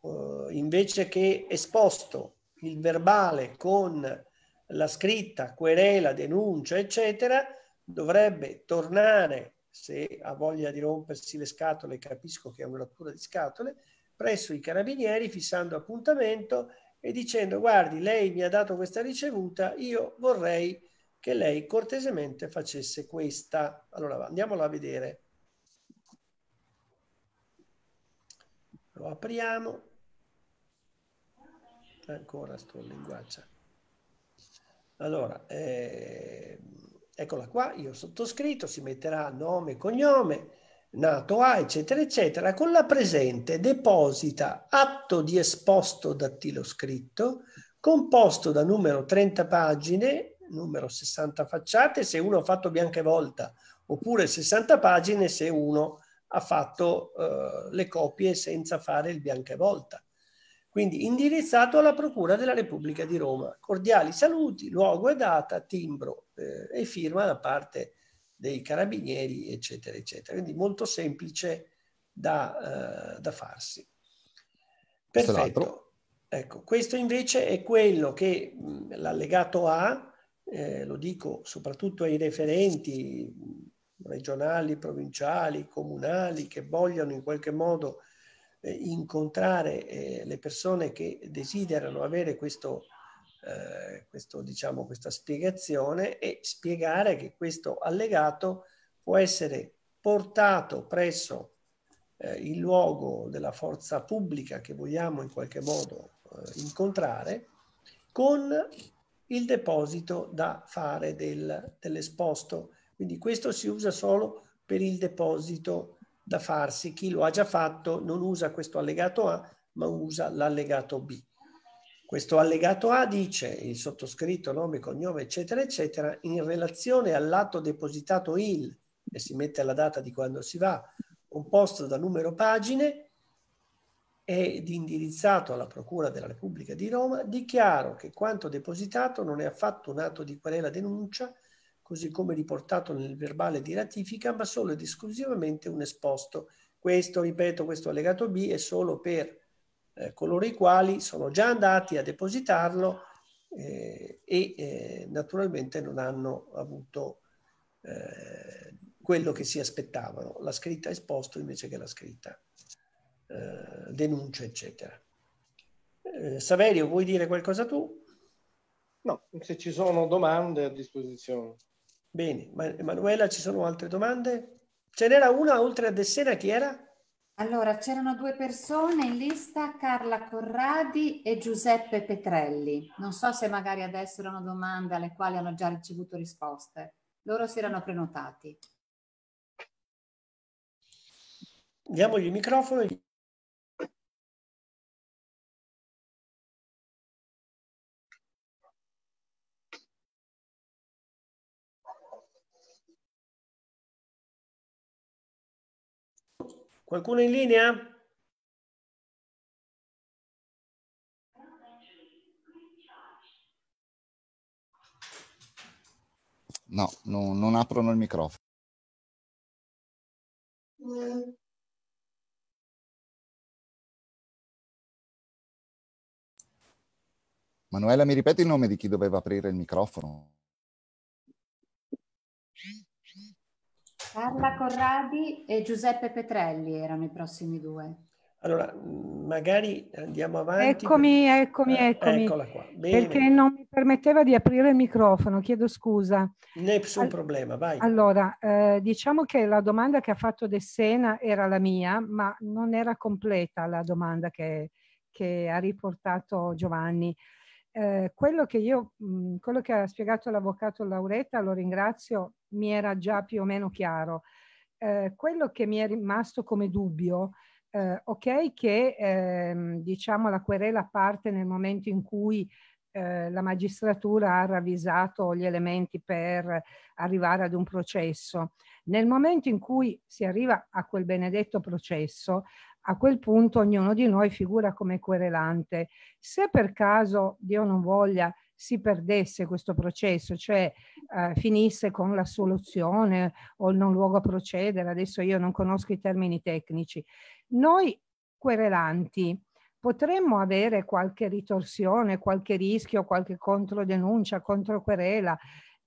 eh, invece che esposto il verbale con la scritta, querela, denuncia, eccetera, dovrebbe tornare, se ha voglia di rompersi le scatole, capisco che è una rottura di scatole, presso i carabinieri fissando appuntamento e dicendo guardi, lei mi ha dato questa ricevuta, io vorrei che lei cortesemente facesse questa. Allora andiamola a vedere. Lo apriamo. Ancora sto linguaggio. Allora, eh, eccola qua, io sottoscritto, si metterà nome, cognome, nato a, eccetera, eccetera, con la presente deposita atto di esposto dattilo scritto, composto da numero 30 pagine numero 60 facciate se uno ha fatto bianca e volta, oppure 60 pagine se uno ha fatto eh, le copie senza fare il bianca e volta. Quindi indirizzato alla Procura della Repubblica di Roma. Cordiali saluti, luogo e data, timbro eh, e firma da parte dei carabinieri, eccetera, eccetera. Quindi molto semplice da, eh, da farsi. Perfetto. Ecco, questo invece è quello che l'allegato A eh, lo dico soprattutto ai referenti regionali, provinciali, comunali che vogliano in qualche modo eh, incontrare eh, le persone che desiderano avere questo, eh, questo, diciamo, questa spiegazione e spiegare che questo allegato può essere portato presso eh, il luogo della forza pubblica che vogliamo in qualche modo eh, incontrare con il deposito da fare del, dell'esposto. Quindi questo si usa solo per il deposito da farsi. Chi lo ha già fatto non usa questo allegato A, ma usa l'allegato B. Questo allegato A dice il sottoscritto, nome, cognome, eccetera, eccetera, in relazione all'atto depositato il, e si mette la data di quando si va, composto da numero pagine, ed indirizzato alla Procura della Repubblica di Roma, dichiaro che quanto depositato non è affatto un atto di querela denuncia, così come riportato nel verbale di ratifica, ma solo ed esclusivamente un esposto. Questo, ripeto, questo allegato B è solo per eh, coloro i quali sono già andati a depositarlo eh, e eh, naturalmente non hanno avuto eh, quello che si aspettavano, la scritta esposto invece che la scritta eh, denuncia, eccetera. Eh, Saverio, vuoi dire qualcosa tu? No, se ci sono domande a disposizione. Bene, Ma Emanuela, ci sono altre domande? Ce n'era una oltre a Dessena, chi era? Allora, c'erano due persone in lista, Carla Corradi e Giuseppe Petrelli. Non so se magari adesso erano domande alle quali hanno già ricevuto risposte. Loro si erano prenotati. Diamogli il microfono e Qualcuno in linea? No, no, non aprono il microfono. Mm. Manuela, mi ripeti il nome di chi doveva aprire il microfono? Carla Corradi e Giuseppe Petrelli erano i prossimi due. Allora, magari andiamo avanti. Eccomi, eccomi, eh, eccomi. Eccola qua. Bene. Perché non mi permetteva di aprire il microfono, chiedo scusa. Nessun All... problema, vai. Allora, eh, diciamo che la domanda che ha fatto De Sena era la mia, ma non era completa la domanda che, che ha riportato Giovanni. Eh, quello, che io, mm, quello che ha spiegato l'avvocato Lauretta, lo ringrazio, mi era già più o meno chiaro. Eh, quello che mi è rimasto come dubbio, eh, ok che ehm, diciamo la querela parte nel momento in cui eh, la magistratura ha ravvisato gli elementi per arrivare ad un processo. Nel momento in cui si arriva a quel benedetto processo, a quel punto ognuno di noi figura come querelante. Se per caso, Dio non voglia, si perdesse questo processo, cioè eh, finisse con la soluzione o il non luogo a procedere, adesso io non conosco i termini tecnici. Noi querelanti potremmo avere qualche ritorsione, qualche rischio, qualche controdenuncia, controquerela,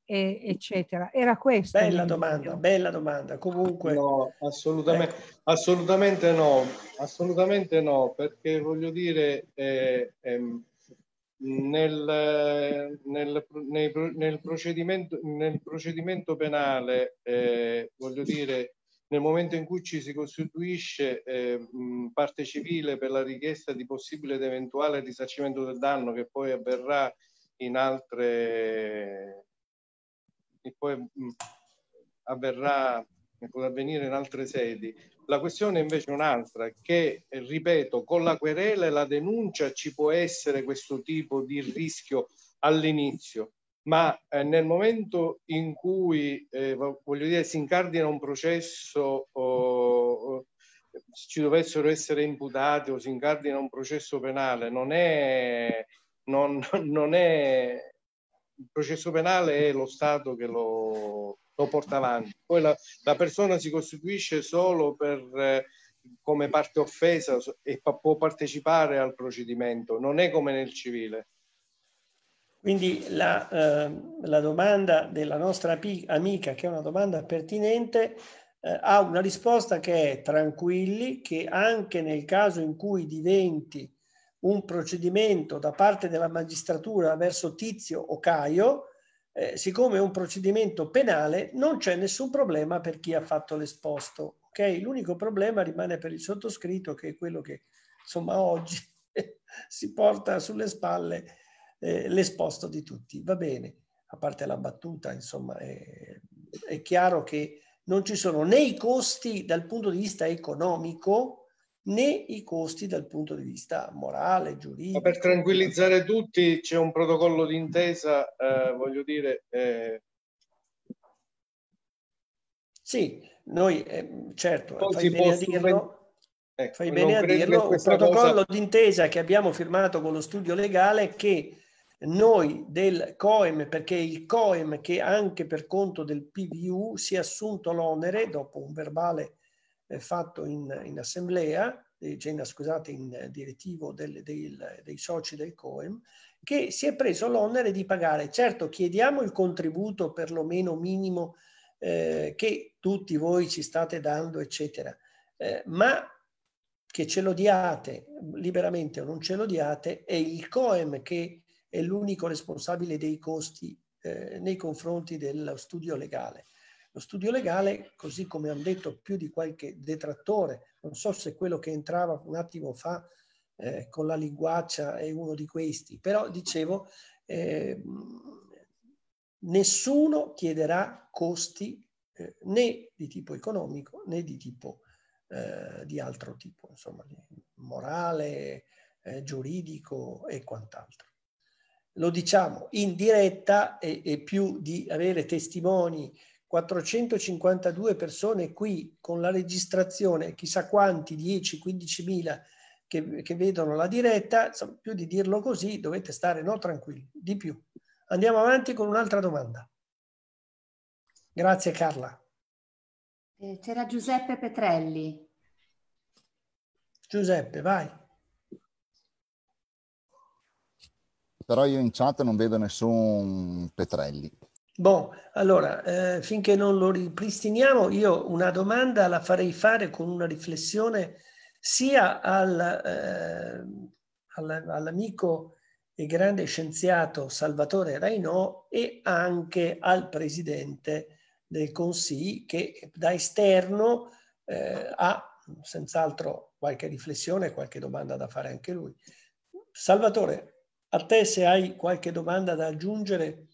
e, eccetera. Era questa. Bella domanda, bella domanda. Comunque... No, assolutamente, eh. Ecco. assolutamente no, assolutamente no, perché voglio dire... Eh, ehm, nel, nel, nel, nel, procedimento, nel procedimento penale, eh, voglio dire, nel momento in cui ci si costituisce eh, parte civile per la richiesta di possibile ed eventuale risarcimento del danno che poi avverrà in altre che poi mh, avverrà può avvenire in altre sedi la questione invece è un'altra, che eh, ripeto, con la querela e la denuncia ci può essere questo tipo di rischio all'inizio, ma eh, nel momento in cui eh, voglio dire, si incardina un processo, oh, ci dovessero essere imputati o si incardina un processo penale, non è, non, non è il processo penale è lo Stato che lo, lo porta avanti. Poi la, la persona si costituisce solo per, eh, come parte offesa e pa- può partecipare al procedimento, non è come nel civile. Quindi la, eh, la domanda della nostra pi- amica, che è una domanda pertinente, eh, ha una risposta che è tranquilli, che anche nel caso in cui diventi un procedimento da parte della magistratura verso Tizio o Caio, eh, siccome è un procedimento penale, non c'è nessun problema per chi ha fatto l'esposto. Okay? L'unico problema rimane per il sottoscritto, che è quello che insomma oggi si porta sulle spalle eh, l'esposto di tutti. Va bene, a parte la battuta, insomma, è, è chiaro che non ci sono né i costi dal punto di vista economico, né i costi dal punto di vista morale, giuridico. Ma per tranquillizzare tutti c'è un protocollo d'intesa, eh, voglio dire... Eh... Sì, noi eh, certo, Poi fai bene a dirlo. Ecco, fai bene a dirlo, un protocollo cosa... d'intesa che abbiamo firmato con lo studio legale che noi del COEM, perché il COEM che anche per conto del PVU si è assunto l'onere, dopo un verbale fatto in, in assemblea, eh, cioè, scusate, in eh, direttivo del, del, dei soci del COEM, che si è preso l'onere di pagare. Certo, chiediamo il contributo perlomeno minimo eh, che tutti voi ci state dando, eccetera, eh, ma che ce lo diate liberamente o non ce lo diate, è il COEM che è l'unico responsabile dei costi eh, nei confronti dello studio legale. Lo studio legale, così come hanno detto più di qualche detrattore, non so se quello che entrava un attimo fa eh, con la linguaccia è uno di questi, però dicevo, eh, nessuno chiederà costi eh, né di tipo economico né di tipo eh, di altro tipo, insomma, morale, eh, giuridico e quant'altro lo diciamo in diretta e, e, più di avere testimoni 452 persone qui con la registrazione, chissà quanti, 10-15 mila che, che, vedono la diretta, insomma, più di dirlo così dovete stare no, tranquilli, di più. Andiamo avanti con un'altra domanda. Grazie Carla. Eh, c'era Giuseppe Petrelli. Giuseppe, vai. Però io in chat non vedo nessun Petrelli. Bon, allora, eh, finché non lo ripristiniamo, io una domanda la farei fare con una riflessione sia al, eh, all'amico e grande scienziato Salvatore Rainò e anche al presidente del Consiglio che da esterno eh, ha senz'altro qualche riflessione, qualche domanda da fare anche lui. Salvatore, a te se hai qualche domanda da aggiungere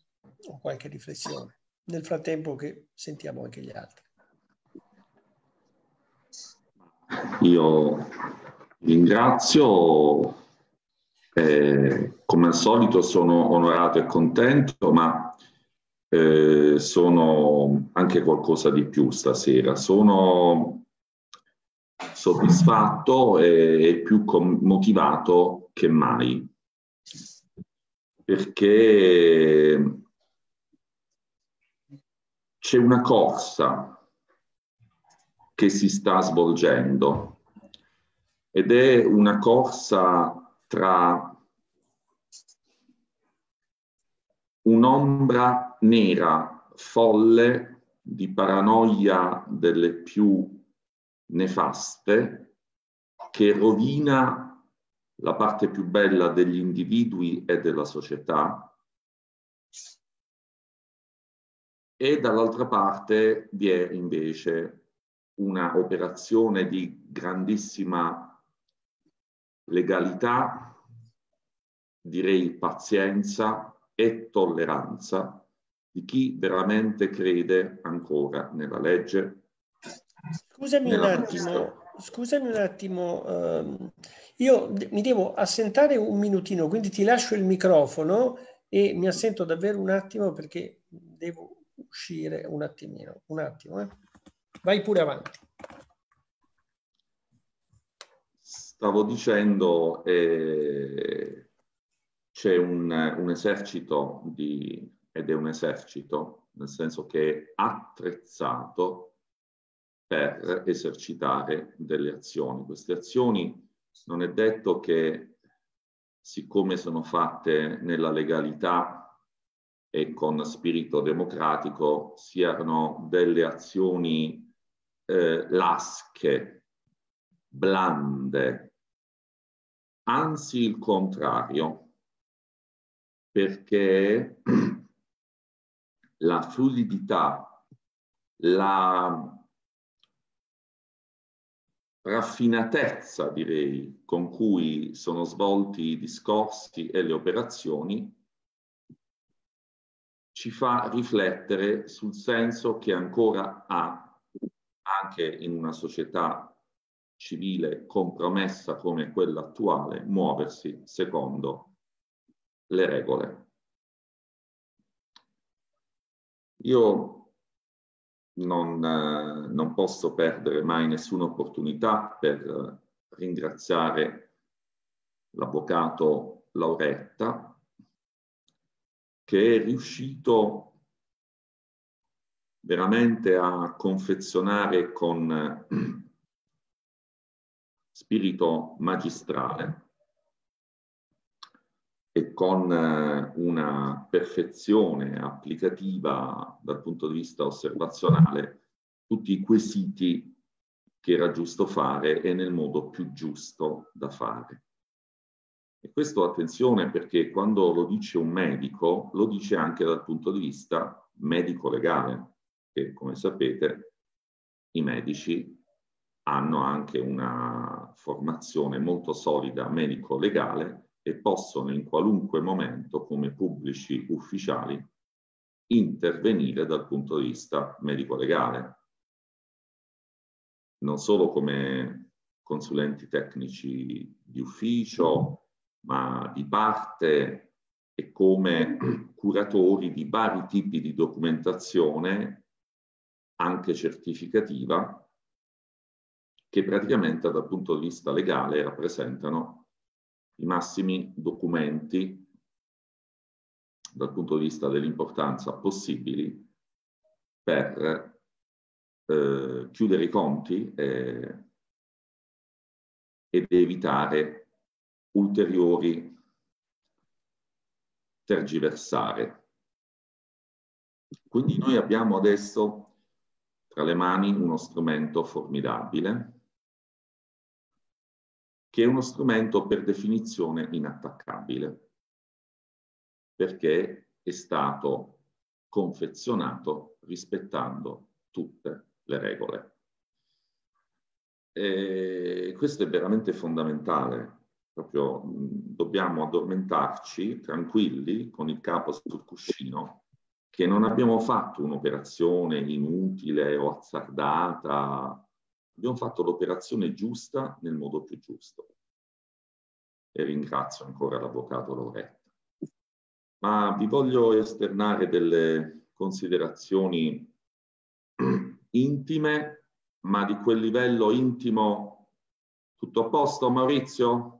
o qualche riflessione, nel frattempo che sentiamo anche gli altri. Io ringrazio, eh, come al solito sono onorato e contento, ma eh, sono anche qualcosa di più stasera. Sono soddisfatto e, e più motivato che mai, perché c'è una corsa che si sta svolgendo ed è una corsa tra un'ombra nera, folle, di paranoia delle più nefaste, che rovina la parte più bella degli individui e della società e dall'altra parte vi è invece una operazione di grandissima legalità, direi pazienza e tolleranza di chi veramente crede ancora nella legge. Scusami nella un attimo, scusami un attimo, ehm, io mi devo assentare un minutino, quindi ti lascio il microfono e mi assento davvero un attimo perché devo uscire un attimino, un attimo, eh. vai pure avanti. Stavo dicendo, eh, c'è un, un esercito di, ed è un esercito, nel senso che è attrezzato per esercitare delle azioni. Queste azioni non è detto che, siccome sono fatte nella legalità, e con spirito democratico siano delle azioni eh, lasche, blande, anzi il contrario, perché la fluidità, la raffinatezza, direi, con cui sono svolti i discorsi e le operazioni ci fa riflettere sul senso che ancora ha, anche in una società civile compromessa come quella attuale, muoversi secondo le regole. Io non, eh, non posso perdere mai nessuna opportunità per ringraziare l'avvocato Lauretta che è riuscito veramente a confezionare con eh, spirito magistrale e con eh, una perfezione applicativa dal punto di vista osservazionale tutti i quesiti che era giusto fare e nel modo più giusto da fare. E questo attenzione perché quando lo dice un medico, lo dice anche dal punto di vista medico-legale, che come sapete i medici hanno anche una formazione molto solida medico-legale e possono in qualunque momento, come pubblici ufficiali, intervenire dal punto di vista medico-legale, non solo come consulenti tecnici di ufficio ma di parte e come curatori di vari tipi di documentazione, anche certificativa, che praticamente dal punto di vista legale rappresentano i massimi documenti dal punto di vista dell'importanza possibili per eh, chiudere i conti e, eh, ed evitare ulteriori tergiversare. Quindi noi abbiamo adesso tra le mani uno strumento formidabile, che è uno strumento per definizione inattaccabile, perché è stato confezionato rispettando tutte le regole. E questo è veramente fondamentale proprio dobbiamo addormentarci tranquilli con il capo sul cuscino che non abbiamo fatto un'operazione inutile o azzardata, abbiamo fatto l'operazione giusta nel modo più giusto. E ringrazio ancora l'avvocato Loretta. Ma vi voglio esternare delle considerazioni intime, ma di quel livello intimo. Tutto a posto, Maurizio?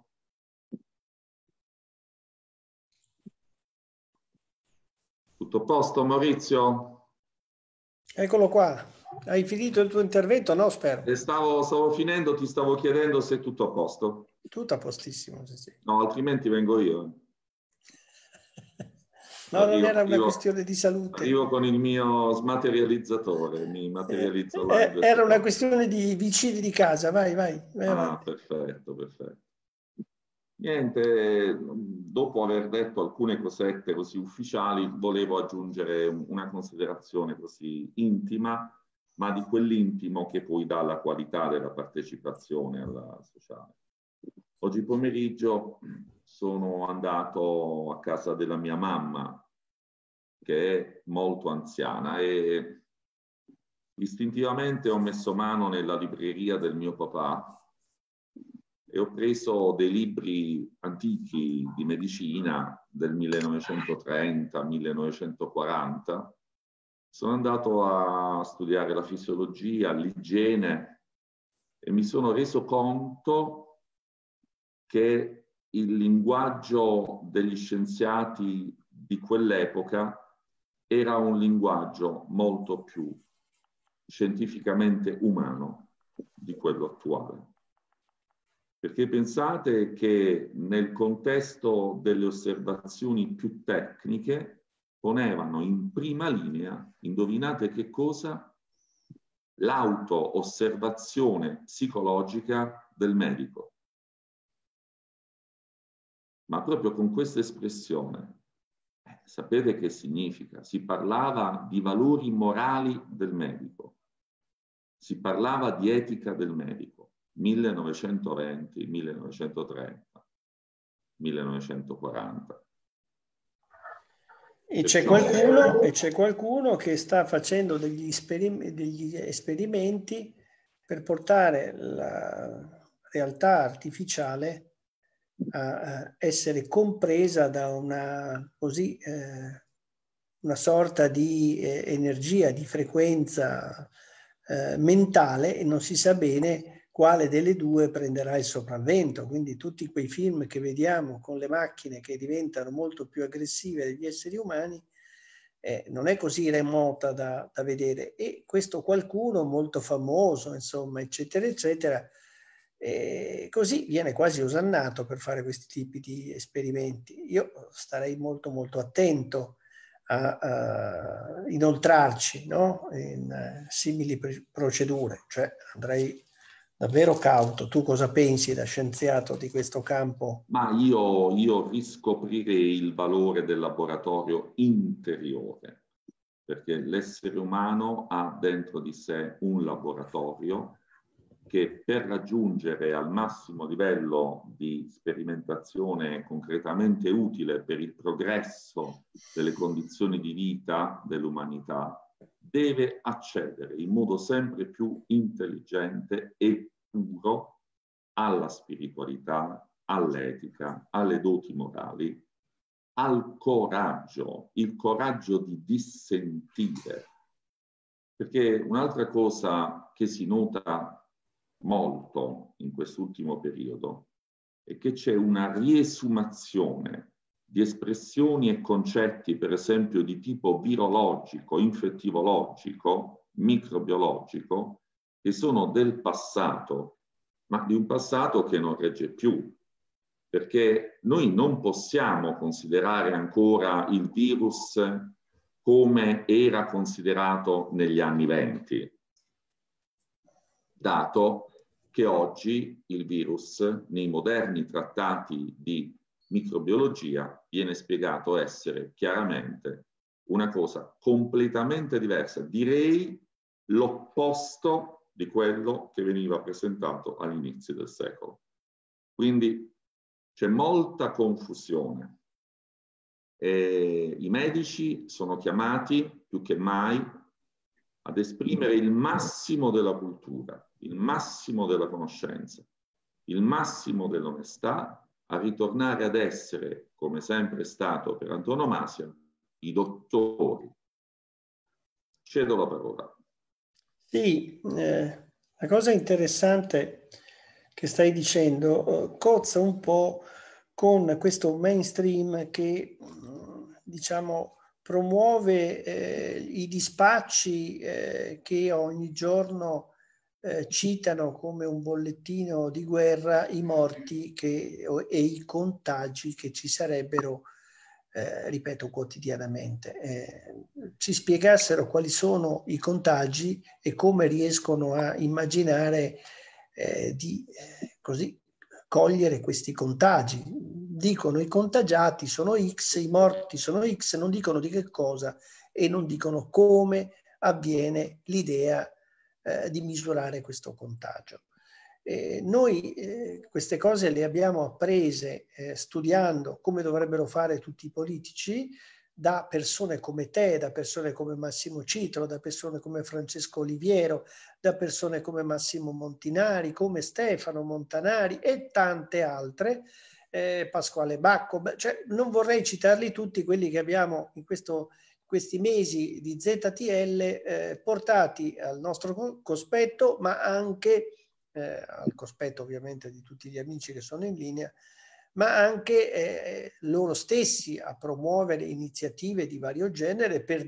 Tutto a posto, Maurizio? Eccolo qua. Hai finito il tuo intervento, no? Spero. Eh, stavo, stavo, finendo, ti stavo chiedendo se è tutto a posto. Tutto a postissimo, sì, sì. No, altrimenti vengo io. No, arrivo, non era una arrivo, questione di salute. Arrivo con il mio smaterializzatore, mi eh, materializzo eh, Era una questione di vicini di casa, vai, vai. vai ah, perfetto, perfetto. Niente, dopo aver detto alcune cosette così ufficiali, volevo aggiungere una considerazione così intima, ma di quell'intimo che poi dà la qualità della partecipazione alla sociale. Oggi pomeriggio sono andato a casa della mia mamma, che è molto anziana, e istintivamente ho messo mano nella libreria del mio papà e ho preso dei libri antichi di medicina del 1930-1940. Sono andato a studiare la fisiologia, l'igiene e mi sono reso conto che il linguaggio degli scienziati di quell'epoca era un linguaggio molto più scientificamente umano di quello attuale perché pensate che nel contesto delle osservazioni più tecniche ponevano in prima linea, indovinate che cosa? L'auto-osservazione psicologica del medico. Ma proprio con questa espressione, eh, sapete che significa? Si parlava di valori morali del medico, si parlava di etica del medico 1920, 1930, 1940. E c'è, qualcuno, e c'è qualcuno che sta facendo degli, esperimenti, degli esperimenti per portare la realtà artificiale a essere compresa da una, così, eh, una sorta di eh, energia, di frequenza eh, mentale e non si sa bene quale delle due prenderà il sopravvento. Quindi tutti quei film che vediamo con le macchine che diventano molto più aggressive degli esseri umani eh, non è così remota da, da, vedere. E questo qualcuno molto famoso, insomma, eccetera, eccetera, eh, così viene quasi osannato per fare questi tipi di esperimenti. Io starei molto, molto attento a, a inoltrarci no? in eh, simili procedure, cioè andrei davvero cauto. Tu cosa pensi da scienziato di questo campo? Ma io, io riscoprirei il valore del laboratorio interiore, perché l'essere umano ha dentro di sé un laboratorio che per raggiungere al massimo livello di sperimentazione concretamente utile per il progresso delle condizioni di vita dell'umanità deve accedere in modo sempre più intelligente e puro alla spiritualità, all'etica, alle doti morali, al coraggio, il coraggio di dissentire. Perché un'altra cosa che si nota molto in quest'ultimo periodo è che c'è una riesumazione di espressioni e concetti, per esempio, di tipo virologico, infettivologico, microbiologico, che sono del passato, ma di un passato che non regge più, perché noi non possiamo considerare ancora il virus come era considerato negli anni venti, dato che oggi il virus nei moderni trattati di microbiologia viene spiegato essere chiaramente una cosa completamente diversa, direi l'opposto di quello che veniva presentato all'inizio del secolo. Quindi c'è molta confusione. E I medici sono chiamati più che mai ad esprimere il massimo della cultura, il massimo della conoscenza, il massimo dell'onestà a ritornare ad essere, come sempre è stato per antonomasia, i dottori. Cedo la parola. Sì, eh, la cosa interessante che stai dicendo eh, cozza un po' con questo mainstream che, mm, diciamo, promuove eh, i dispacci eh, che ogni giorno eh, citano come un bollettino di guerra i morti che, e i contagi che ci sarebbero, eh, ripeto, quotidianamente. Eh, ci spiegassero quali sono i contagi e come riescono a immaginare eh, di eh, così, cogliere questi contagi. Dicono i contagiati sono X, i morti sono X, non dicono di che cosa e non dicono come avviene l'idea eh, di misurare questo contagio. Eh, noi eh, queste cose le abbiamo apprese eh, studiando come dovrebbero fare tutti i politici da persone come te, da persone come Massimo Citro, da persone come Francesco Oliviero, da persone come Massimo Montinari, come Stefano Montanari e tante altre, eh, Pasquale Bacco, cioè non vorrei citarli tutti quelli che abbiamo in questo questi mesi di ZTL eh, portati al nostro cospetto, ma anche eh, al cospetto ovviamente di tutti gli amici che sono in linea, ma anche eh, loro stessi a promuovere iniziative di vario genere per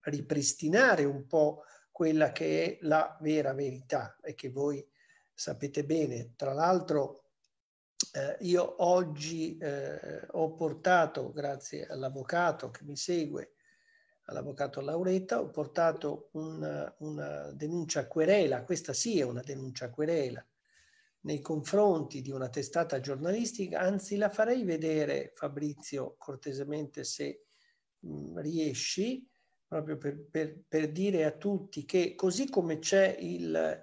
ripristinare un po' quella che è la vera verità e che voi sapete bene. Tra l'altro eh, io oggi eh, ho portato, grazie all'avvocato che mi segue, all'avvocato Lauretta, ho portato una, una denuncia querela, questa sì è una denuncia querela, nei confronti di una testata giornalistica, anzi la farei vedere Fabrizio cortesemente se mh, mm, riesci, proprio per, per, per, dire a tutti che così come c'è il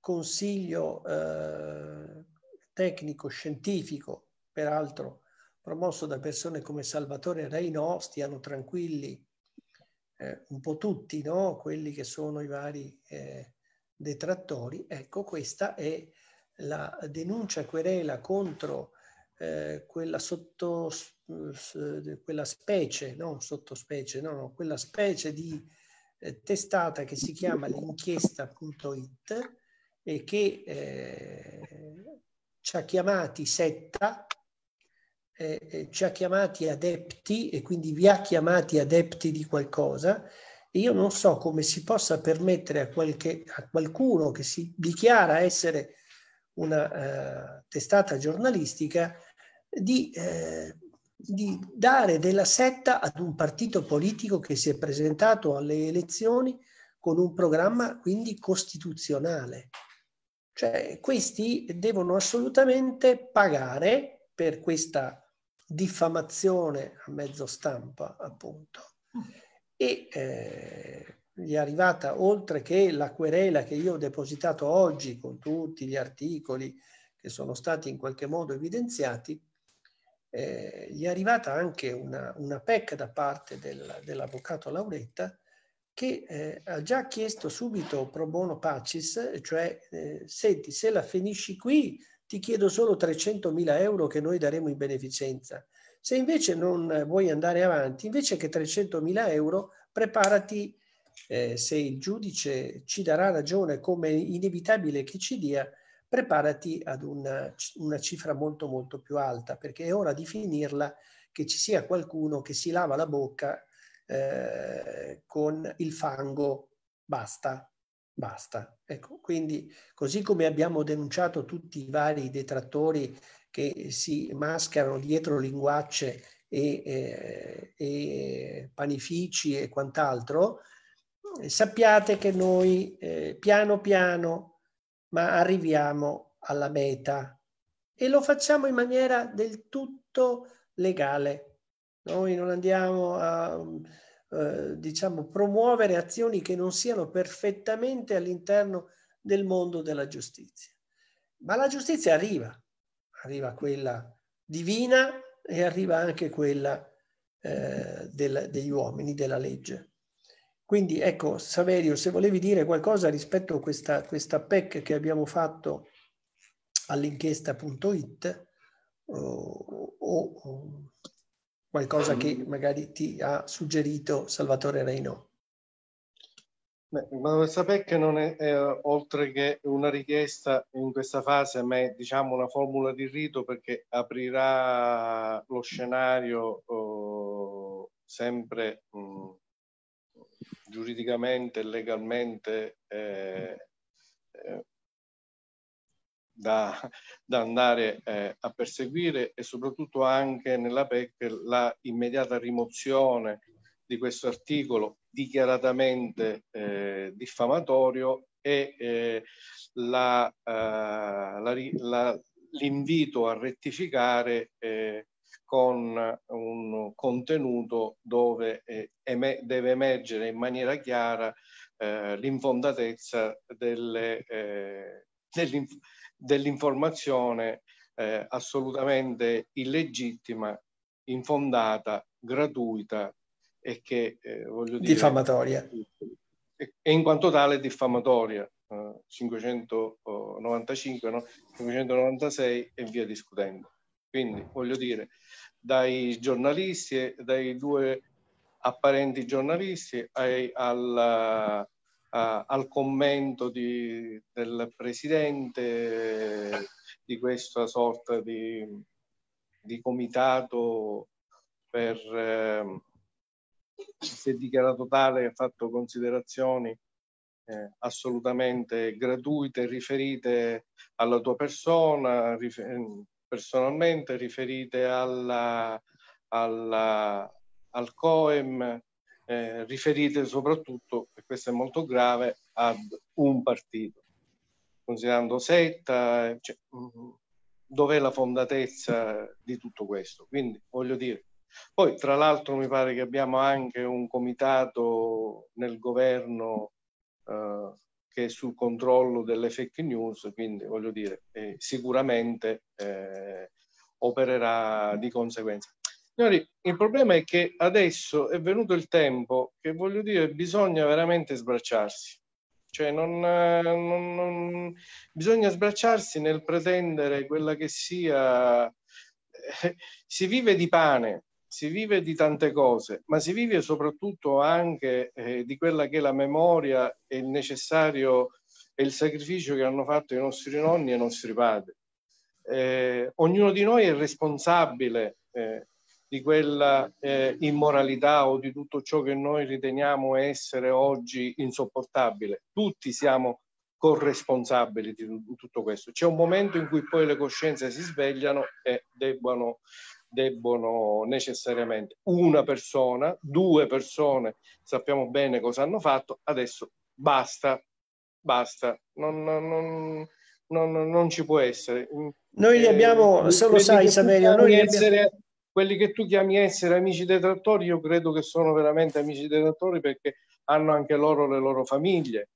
consiglio eh, tecnico scientifico, peraltro promosso da persone come Salvatore Reinò, stiano tranquilli eh, un po' tutti, no? quelli che sono i vari eh, detrattori, ecco questa è la denuncia querela contro eh, quella, sotto, eh, quella specie, non sottospecie, no, no, quella specie di eh, testata che si chiama l'inchiesta.it e che eh, ci ha chiamati setta eh, eh, ci ha chiamati adepti e quindi vi ha chiamati adepti di qualcosa. E io non so come si possa permettere a, qualche, a qualcuno che si dichiara essere una eh, testata giornalistica di, eh, di dare della setta ad un partito politico che si è presentato alle elezioni con un programma quindi costituzionale. Cioè questi devono assolutamente pagare per questa diffamazione a mezzo stampa, appunto. E eh, gli è arrivata, oltre che la querela che io ho depositato oggi con tutti gli articoli che sono stati in qualche modo evidenziati, eh, gli è arrivata anche una, una PEC da parte del, dell'avvocato Lauretta che eh, ha già chiesto subito pro bono pacis, cioè eh, senti se la finisci qui ti chiedo solo 300.000 euro che noi daremo in beneficenza. Se invece non vuoi andare avanti, invece che 300.000 euro, preparati, eh, se il giudice ci darà ragione, come inevitabile che ci dia, preparati ad una, una cifra molto molto più alta, perché è ora di finirla che ci sia qualcuno che si lava la bocca eh, con il fango, basta. Basta. Ecco, quindi così come abbiamo denunciato tutti i vari detrattori che si mascherano dietro linguacce e, eh, e panifici e quant'altro, sappiate che noi eh, piano piano ma arriviamo alla meta e lo facciamo in maniera del tutto legale. Noi non andiamo a eh, diciamo, promuovere azioni che non siano perfettamente all'interno del mondo della giustizia. Ma la giustizia arriva, arriva quella divina e arriva anche quella eh, del, degli uomini, della legge. Quindi ecco, Saverio, se volevi dire qualcosa rispetto a questa, questa PEC che abbiamo fatto all'inchiesta.it o, o, qualcosa che magari ti ha suggerito Salvatore Reino. Beh, ma sapere che non è, è, oltre che una richiesta in questa fase, ma è diciamo una formula di rito perché aprirà lo scenario oh, sempre mh, mm, giuridicamente, legalmente eh, eh, da, da andare eh, a perseguire e soprattutto anche nella PEC la immediata rimozione di questo articolo dichiaratamente eh, diffamatorio e eh, eh, la, l'invito a rettificare eh, con un contenuto dove deve emergere in maniera chiara l'infondatezza delle, dell'informazione eh, assolutamente illegittima, infondata, gratuita e che, eh, voglio dire... Diffamatoria. E, in quanto tale diffamatoria, eh, 595, no? 596 e via discutendo. Quindi, voglio dire, dai giornalisti, dai due apparenti giornalisti ai, alla al commento di, del presidente di questa sorta di, di comitato per eh, si è dichiarato tale ha fatto considerazioni eh, assolutamente gratuite riferite alla tua persona rifer personalmente riferite alla, alla, al COEM eh, riferite soprattutto, e questo è molto grave, ad un partito. Considerando setta, eh, cioè, mm, dov'è la fondatezza di tutto questo? Quindi voglio dire, poi tra l'altro mi pare che abbiamo anche un comitato nel governo eh, che è sul controllo delle fake news, quindi voglio dire, eh, sicuramente eh, opererà di conseguenza. Signori, il problema è che adesso è venuto il tempo che voglio dire bisogna veramente sbracciarsi. Cioè non, non, non, bisogna sbracciarsi nel pretendere quella che sia... Eh, si vive di pane, si vive di tante cose, ma si vive soprattutto anche eh, di quella che è la memoria e il necessario e il sacrificio che hanno fatto i nostri nonni e i nostri padri. Eh, ognuno di noi è responsabile eh, di quella eh, immoralità o di tutto ciò che noi riteniamo essere oggi insopportabile. Tutti siamo corresponsabili di tutto questo. C'è un momento in cui poi le coscienze si svegliano e debbono, debbono necessariamente una persona, due persone, sappiamo bene cosa hanno fatto, adesso basta, basta, non, non, non, non ci può essere. Noi li abbiamo, eh, solo sai Saverio, noi li abbiamo... essere quelli che tu chiami essere amici detrattori, io credo che sono veramente amici detrattori perché hanno anche loro le loro famiglie.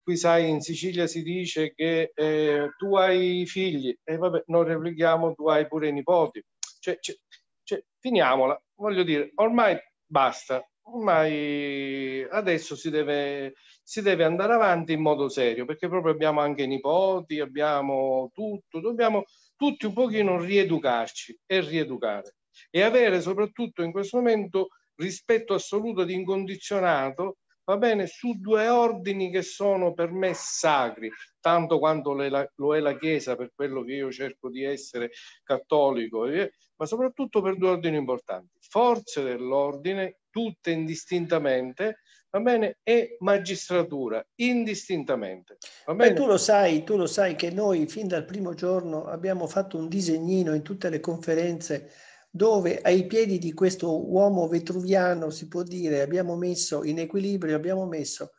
Qui sai, in Sicilia si dice che eh, tu hai figli e vabbè, noi replichiamo, tu hai pure i nipoti. Cioè, cioè, cioè, finiamola, voglio dire, ormai basta, ormai adesso si deve, si deve andare avanti in modo serio perché proprio abbiamo anche i nipoti, abbiamo tutto, dobbiamo tutti un pochino rieducarci e rieducare e avere soprattutto in questo momento rispetto assoluto ed incondizionato va bene, su due ordini che sono per me sacri, tanto quanto lo è la Chiesa per quello che io cerco di essere cattolico, eh, ma soprattutto per due ordini importanti, forze dell'ordine, tutte indistintamente, va bene, e magistratura, indistintamente. Va bene? Beh, tu, lo sai, tu lo sai che noi fin dal primo giorno abbiamo fatto un disegnino in tutte le conferenze dove ai piedi di questo uomo vetruviano si può dire abbiamo messo in equilibrio, abbiamo messo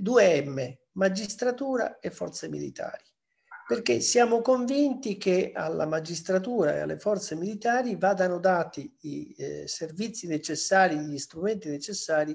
due M, magistratura e forze militari, perché siamo convinti che alla magistratura e alle forze militari vadano dati i eh, servizi necessari, gli strumenti necessari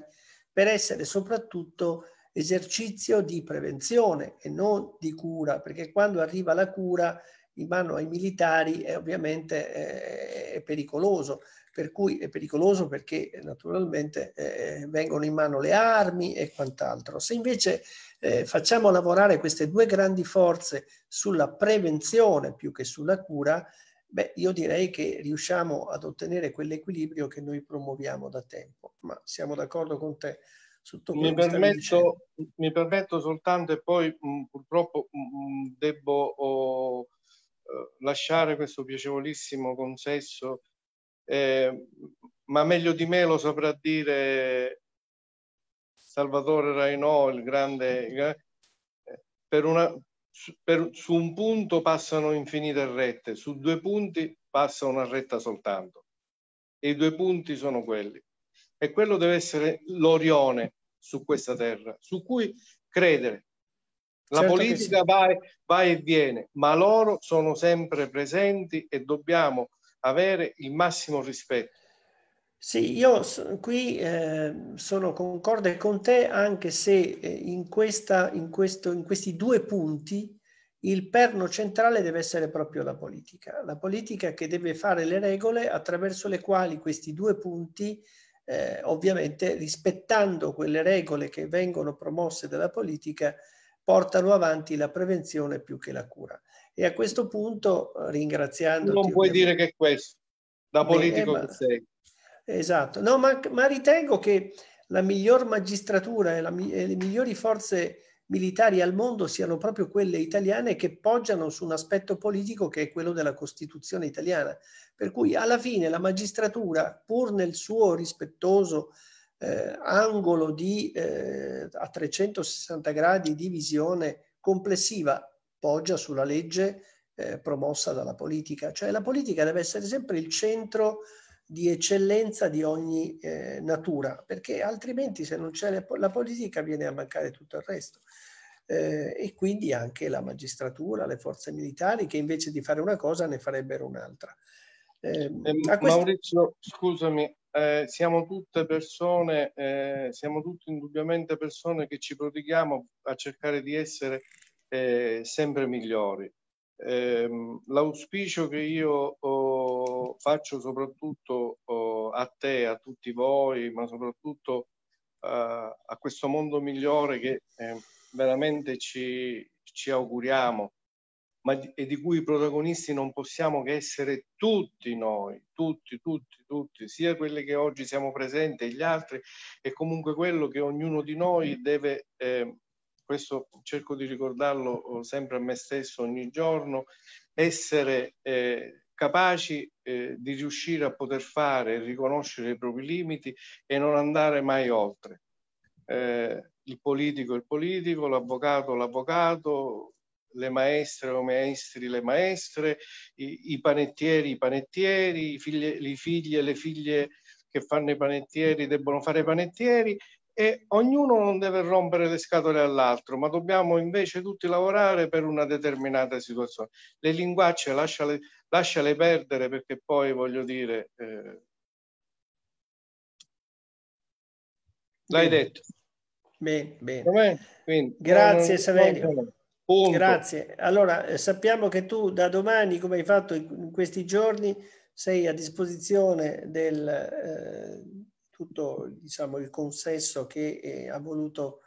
per essere soprattutto esercizio di prevenzione e non di cura, perché quando arriva la cura in mano ai militari è ovviamente eh, è pericoloso, per cui è pericoloso perché eh, naturalmente eh, vengono in mano le armi e quant'altro. Se invece eh, facciamo lavorare queste due grandi forze sulla prevenzione più che sulla cura, beh, io direi che riusciamo ad ottenere quell'equilibrio che noi promuoviamo da tempo. Ma siamo d'accordo con te? Mi permetto, mi permetto, soltanto e poi mh, purtroppo mh, debbo... Oh eh, lasciare questo piacevolissimo consesso, eh, ma meglio di me lo saprà dire Salvatore Rainò, il grande... Eh, per una, per, su un punto passano infinite rette, su due punti passa una retta soltanto. E i due punti sono quelli. E quello deve essere l'Orione su questa terra, su cui credere. La certo politica sì. va, e, va e viene, ma loro sono sempre presenti e dobbiamo avere il massimo rispetto. Sì, io qui eh, sono concorde con te, anche se eh, in, questa, in, questo, in, questi due punti il perno centrale deve essere proprio la politica, la politica che deve fare le regole attraverso le quali questi due punti, eh, ovviamente rispettando quelle regole che vengono promosse dalla politica, portano avanti la prevenzione più che la cura. E a questo punto, eh, ringraziando... Non puoi dire che è questo, da politico beh, ma, che sei. Esatto, no, ma, ma, ritengo che la miglior magistratura e, la, e le migliori forze militari al mondo siano proprio quelle italiane che poggiano su un aspetto politico che è quello della Costituzione italiana. Per cui alla fine la magistratura, pur nel suo rispettoso eh, angolo di, eh, a 360 gradi di visione complessiva poggia sulla legge eh, promossa dalla politica. Cioè la politica deve essere sempre il centro di eccellenza di ogni eh, natura, perché altrimenti se non c'è la politica viene a mancare tutto il resto. Eh, e quindi anche la magistratura, le forze militari che invece di fare una cosa ne farebbero un'altra. Eh, ehm, questo... Maurizio, scusami, eh, siamo tutte persone, eh, siamo tutte indubbiamente persone che ci prodighiamo a cercare di essere eh, sempre migliori. Ehm, l'auspicio che io oh, faccio soprattutto oh, a te, a tutti voi, ma soprattutto a questo mondo migliore che eh, veramente ci, ci auguriamo ma di, e di cui i protagonisti non possiamo che essere tutti noi, tutti, tutti, tutti, sia quelli che oggi siamo presenti e gli altri, e comunque quello che ognuno di noi deve, eh, questo cerco di ricordarlo oh, sempre a me stesso ogni giorno, essere eh, capaci eh, di riuscire a poter fare e riconoscere i propri limiti e non andare mai oltre. Eh, il politico il politico, l'avvocato l'avvocato, le maestre o maestri, le maestre, i, i panettieri, i panettieri, i figli, le figlie, le figlie che fanno i panettieri debbono fare i panettieri e ognuno non deve rompere le scatole all'altro, ma dobbiamo invece tutti lavorare per una determinata situazione. Le linguacce lasciale, lasciale perdere perché poi voglio dire... Eh... L'hai detto. Bene, bene. Quindi, Grazie non, Saverio. Non Punto. Grazie. Allora, eh, sappiamo che tu da domani, come hai fatto in questi giorni, sei a disposizione del eh, tutto diciamo, il consesso che eh, ha voluto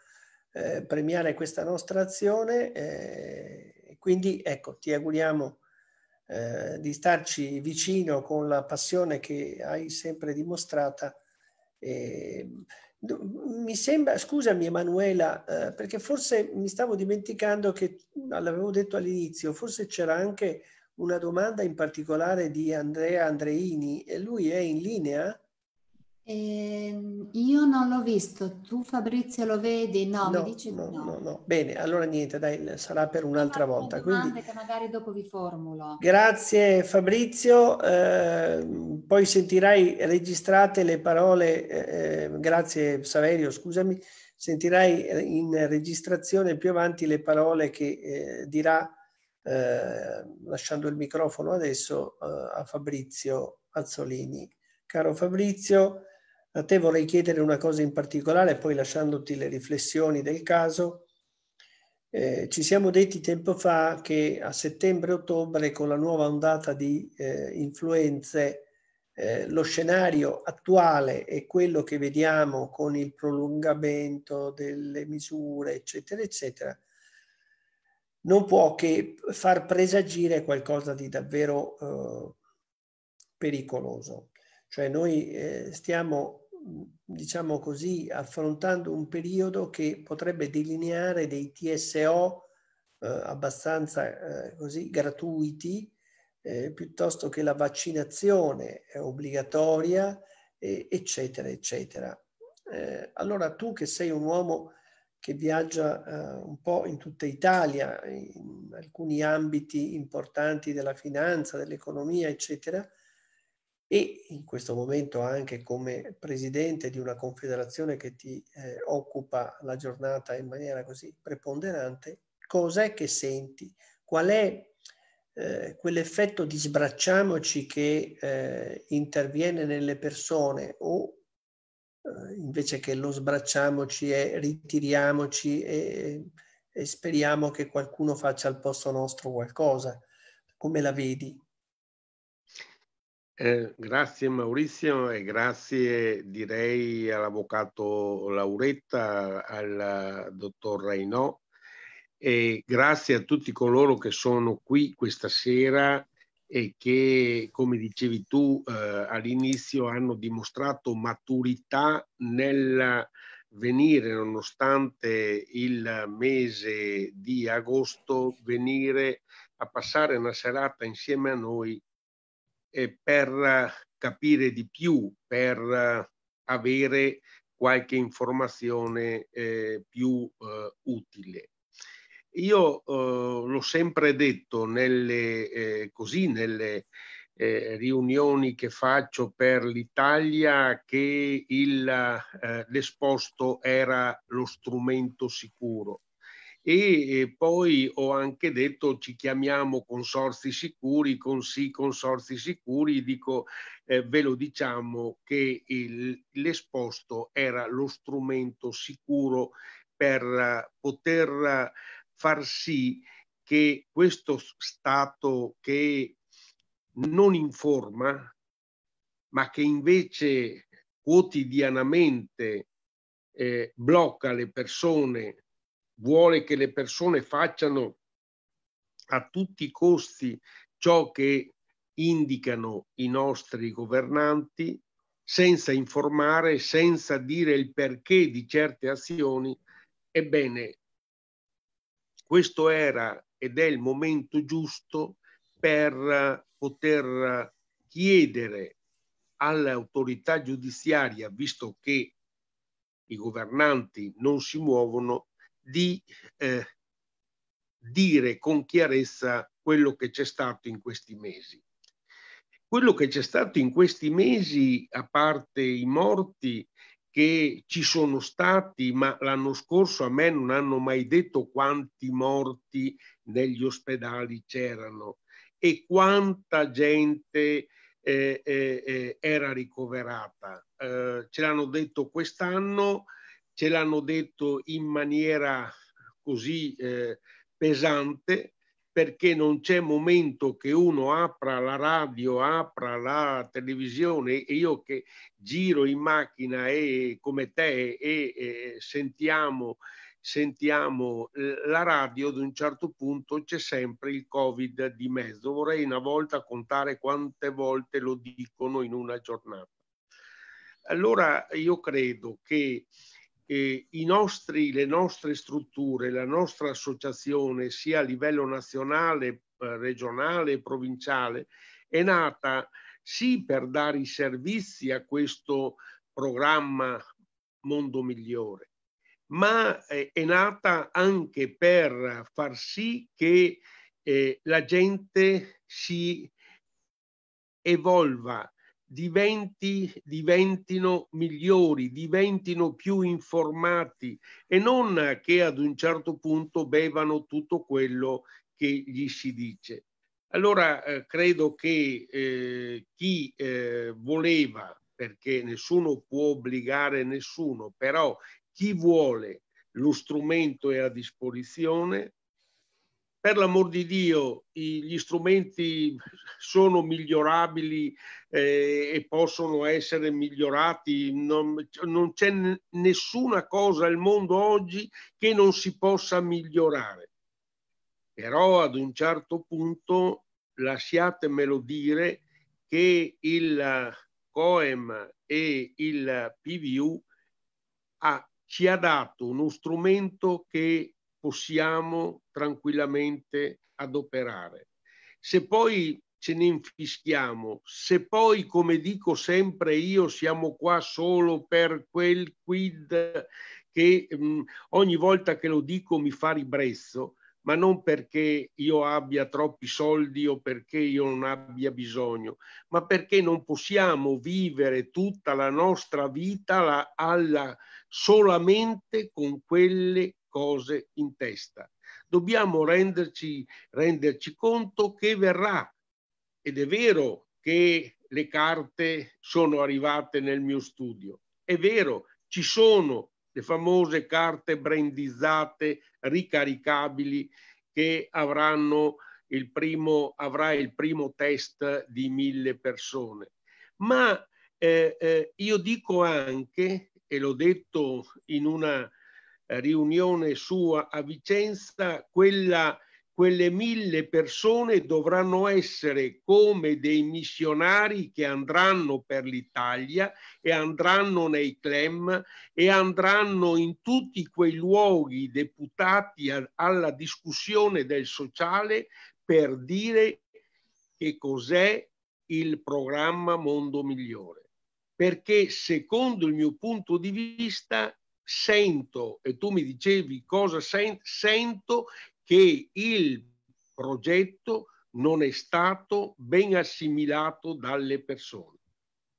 eh, premiare questa nostra azione. Eh, quindi, ecco, ti auguriamo eh, di starci vicino con la passione che hai sempre dimostrata. E, ehm, mi sembra, scusami Emanuela, eh, perché forse mi stavo dimenticando che l'avevo detto all'inizio, forse c'era anche una domanda in particolare di Andrea Andreini. e Lui è in linea? Eh, io non l'ho visto, tu Fabrizio lo vedi? No, no mi dice no, no. no, no. Bene, allora niente, dai, sarà per un'altra volta. Quindi... che magari dopo vi formulo. Grazie Fabrizio, eh, poi sentirai registrate le parole, eh, eh grazie Saverio, scusami, sentirai eh, in registrazione più avanti le parole che eh, dirà, lasciando il microfono adesso a Fabrizio Azzolini. Caro Fabrizio, a te vorrei chiedere una cosa in particolare, poi lasciandoti le riflessioni del caso. Eh, ci siamo detti tempo fa che a settembre-ottobre, con la nuova ondata di eh, influenze, eh, lo scenario attuale e quello che vediamo con il prolungamento delle misure, eccetera, eccetera, non può che far presagire qualcosa di davvero eh, pericoloso. Cioè noi eh, stiamo diciamo così, affrontando un periodo che potrebbe delineare dei TSO eh, abbastanza eh, così, gratuiti, eh, piuttosto che la vaccinazione è obbligatoria, eccetera, eccetera. Eh, allora tu che sei un uomo che viaggia eh, un po' in tutta Italia, in alcuni ambiti importanti della finanza, dell'economia, eccetera, e in questo momento anche come presidente di una confederazione che ti eh, occupa la giornata in maniera così preponderante, cos'è che senti? Qual è eh, quell'effetto di sbracciamoci che eh, interviene nelle persone o eh, invece che lo sbracciamoci e ritiriamoci e, e speriamo che qualcuno faccia al posto nostro qualcosa? Come la vedi? Eh, grazie Maurizio e grazie direi all'avvocato Lauretta, al dottor Rainò e grazie a tutti coloro che sono qui questa sera e che, come dicevi tu eh, all'inizio, hanno dimostrato maturità nel venire, nonostante il mese di agosto, venire a passare una serata insieme a noi eh, per capire di più, per eh, avere qualche informazione eh, più eh, utile. Io eh, l'ho sempre detto nelle, eh, così nelle riunioni che faccio per l'Italia che l'esposto era lo strumento sicuro e poi ho anche detto ci chiamiamo consorzi sicuri, con sì consorzi sicuri, dico eh, ve lo diciamo che il, l'esposto era lo strumento sicuro per poter far sì che questo Stato che non informa, ma che invece quotidianamente eh, blocca le persone vuole che le persone facciano a tutti i costi ciò che indicano i nostri governanti senza informare, senza dire il perché di certe azioni, ebbene, questo era ed è il momento giusto per poter chiedere all'autorità giudiziaria, visto che i governanti non si muovono, di eh, dire con chiarezza quello che c'è stato in questi mesi. Quello che c'è stato in questi mesi, a parte i morti che ci sono stati, ma l'anno scorso a me non hanno mai detto quanti morti negli ospedali c'erano e quanta gente eh, eh, eh era ricoverata. Eh, ce l'hanno detto quest'anno ce l'hanno detto in maniera così eh, pesante perché non c'è momento che uno apra la radio, apra la televisione e io che giro in macchina e come te e, e sentiamo, sentiamo eh, la radio, ad un certo punto c'è sempre il Covid di mezzo. Vorrei una volta contare quante volte lo dicono in una giornata. Allora io credo che eh, nostri, le nostre strutture, la nostra associazione, sia a livello nazionale, eh, regionale e provinciale, è nata sì per dare i servizi a questo programma Mondo Migliore, ma eh, è, nata anche per far sì che eh, la gente si evolva, diventi, diventino migliori, diventino più informati e non che ad un certo punto bevano tutto quello che gli si dice. Allora eh, credo che eh, chi eh, voleva, perché nessuno può obbligare nessuno, però chi vuole lo strumento è a disposizione, per l'amor di Dio gli strumenti sono migliorabili eh, e possono essere migliorati, non, non c'è nessuna cosa al mondo oggi che non si possa migliorare. Però ad un certo punto lasciatemelo dire che il COEM e il PVU ha, ah, ci ha dato uno strumento che possiamo tranquillamente adoperare. Se poi ce ne infischiamo, se poi, come dico sempre io, siamo qua solo per quel quid che mh, mm, ogni volta che lo dico mi fa ribrezzo, ma non perché io abbia troppi soldi o perché io non abbia bisogno, ma perché non possiamo vivere tutta la nostra vita alla, alla, solamente con quelle cose in testa. Dobbiamo renderci, renderci conto che verrà. Ed è vero che le carte sono arrivate nel mio studio. È vero, ci sono le famose carte brandizzate, ricaricabili, che avranno il primo, avrà il primo test di mille persone. Ma eh, eh, io dico anche, e l'ho detto in una riunione sua a Vicenza, quella, quelle mille persone dovranno essere come dei missionari che andranno per l'Italia e andranno nei CLEM e andranno in tutti quei luoghi deputati a, alla discussione del sociale per dire che cos'è il programma Mondo Migliore. Perché secondo il mio punto di vista sento, e tu mi dicevi cosa sento, sento che il progetto non è stato ben assimilato dalle persone.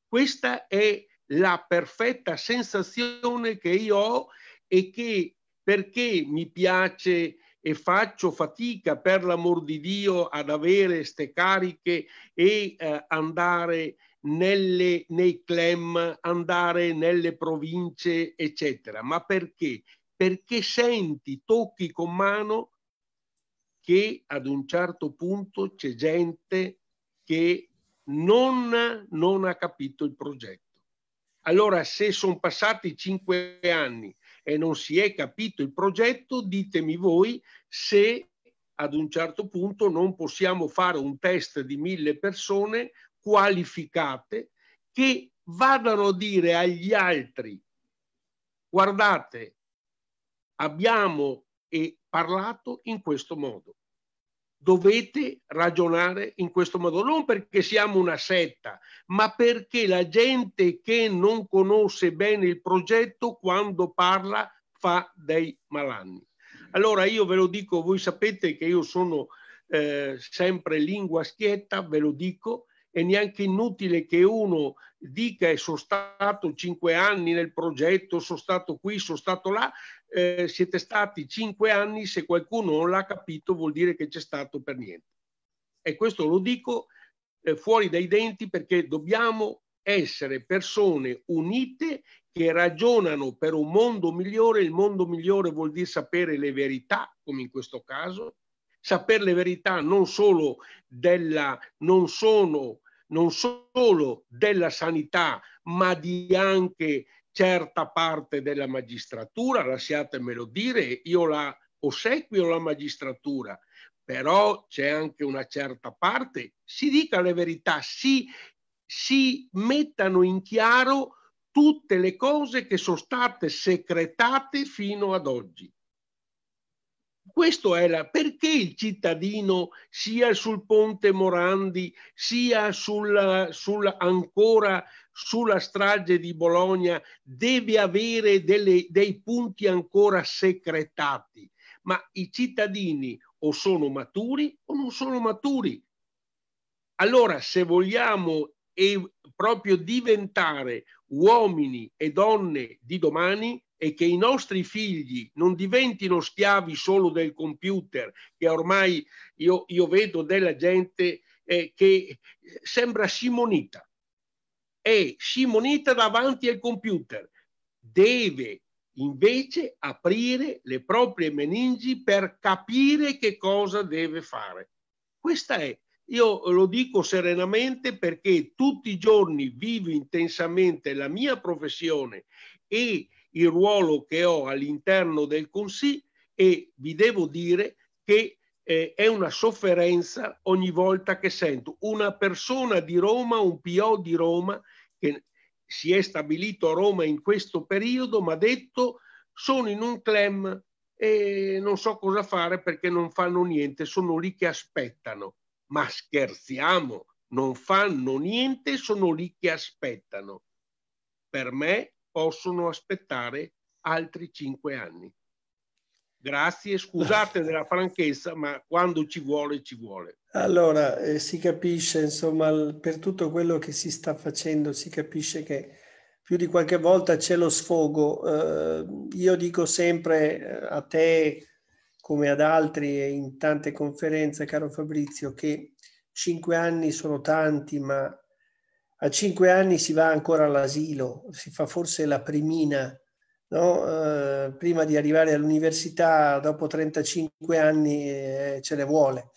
Questa è la perfetta sensazione che io ho e che perché mi piace e faccio fatica per l'amor di Dio ad avere ste cariche e eh, andare nelle, nei clem, andare nelle province, eccetera. Ma perché? Perché senti, tocchi con mano che ad un certo punto c'è gente che non, non ha capito il progetto. Allora, se sono passati cinque anni e non si è capito il progetto, ditemi voi se ad un certo punto non possiamo fare un test di mille persone qualificate che vadano a dire agli altri guardate abbiamo parlato in questo modo dovete ragionare in questo modo, non perché siamo una setta, ma perché la gente che non conosce bene il progetto quando parla fa dei malanni. Allora io ve lo dico, voi sapete che io sono eh, sempre lingua schietta, ve lo dico, è neanche inutile che uno dica e eh, sono stato cinque anni nel progetto, sono stato qui, sono stato là, eh, siete stati cinque anni, se qualcuno non l'ha capito vuol dire che c'è stato per niente. E questo lo dico eh, fuori dai denti perché dobbiamo essere persone unite che ragionano per un mondo migliore, il mondo migliore vuol dire sapere le verità, come in questo caso, sapere le verità non solo della, non sono, non solo della sanità, ma di anche certa parte della magistratura, lasciatemelo dire, io la ossequio la magistratura, però c'è anche una certa parte, si dica le verità, si, si mettano in chiaro tutte le cose che sono state secretate fino ad oggi questo è la, perché il cittadino sia sul ponte Morandi, sia sulla, sulla, ancora sulla strage di Bologna, deve avere delle, dei punti ancora secretati. Ma i cittadini o sono maturi o non sono maturi. Allora, se vogliamo e proprio diventare uomini e donne di domani, e che i nostri figli non diventino schiavi solo del computer, che ormai io, io vedo della gente eh, che sembra simonita, è simonita davanti al computer, deve invece aprire le proprie meningi per capire che cosa deve fare. Questa è, io lo dico serenamente perché tutti i giorni vivo intensamente la mia professione e il ruolo che ho all'interno del Consiglio e vi devo dire che eh, è una sofferenza ogni volta che sento una persona di Roma, un PO di Roma, che si è stabilito a Roma in questo periodo, mi ha detto sono in un clam e non so cosa fare perché non fanno niente, sono lì che aspettano. Ma scherziamo, non fanno niente, sono lì che aspettano. Per me possono aspettare altri cinque anni. Grazie, scusate della franchezza, ma quando ci vuole, ci vuole. Allora, eh, si capisce, insomma, per tutto quello che si sta facendo, si capisce che più di qualche volta c'è lo sfogo. Eh, io dico sempre eh, a te, come ad altri e in tante conferenze, caro Fabrizio, che cinque anni sono tanti, ma a cinque anni si va ancora all'asilo, si fa forse la primina, no? eh, prima di arrivare all'università, dopo 35 anni eh, ce ne vuole.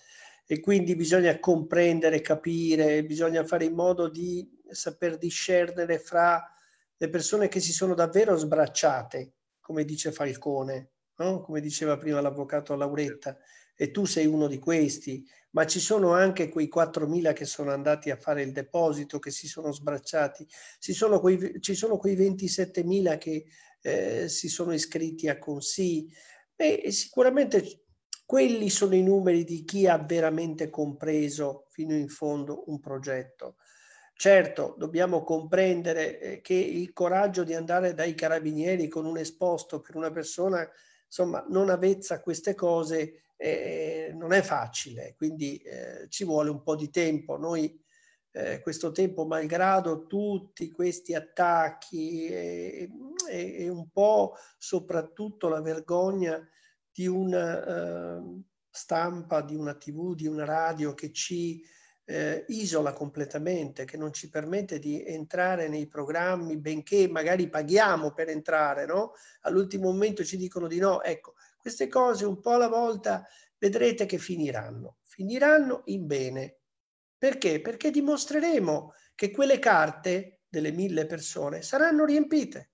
E quindi bisogna comprendere, capire, bisogna fare in modo di saper discernere fra le persone che si sono davvero sbracciate, come dice Falcone, no? come diceva prima l'avvocato Lauretta, e tu sei uno di questi, ma ci sono anche quei 4.000 che sono andati a fare il deposito, che si sono sbracciati, ci sono quei, ci sono quei 27.000 che eh, si sono iscritti a consigli. Beh, sicuramente quelli sono i numeri di chi ha veramente compreso fino in fondo un progetto. Certo, dobbiamo comprendere eh, che il coraggio di andare dai carabinieri con un esposto per una persona insomma, non avvezza a queste cose eh, non è facile, quindi eh, ci vuole un po' di tempo. Noi eh, questo tempo, malgrado tutti questi attacchi e, e, e un po' soprattutto la vergogna di una ehm, stampa, di una tv, di una radio che ci eh, isola completamente, che non ci permette di entrare nei programmi, benché magari paghiamo per entrare, no? all'ultimo momento ci dicono di no. Ecco, queste cose un po' alla volta vedrete che finiranno, finiranno in bene. Perché? Perché dimostreremo che quelle carte delle mille persone saranno riempite.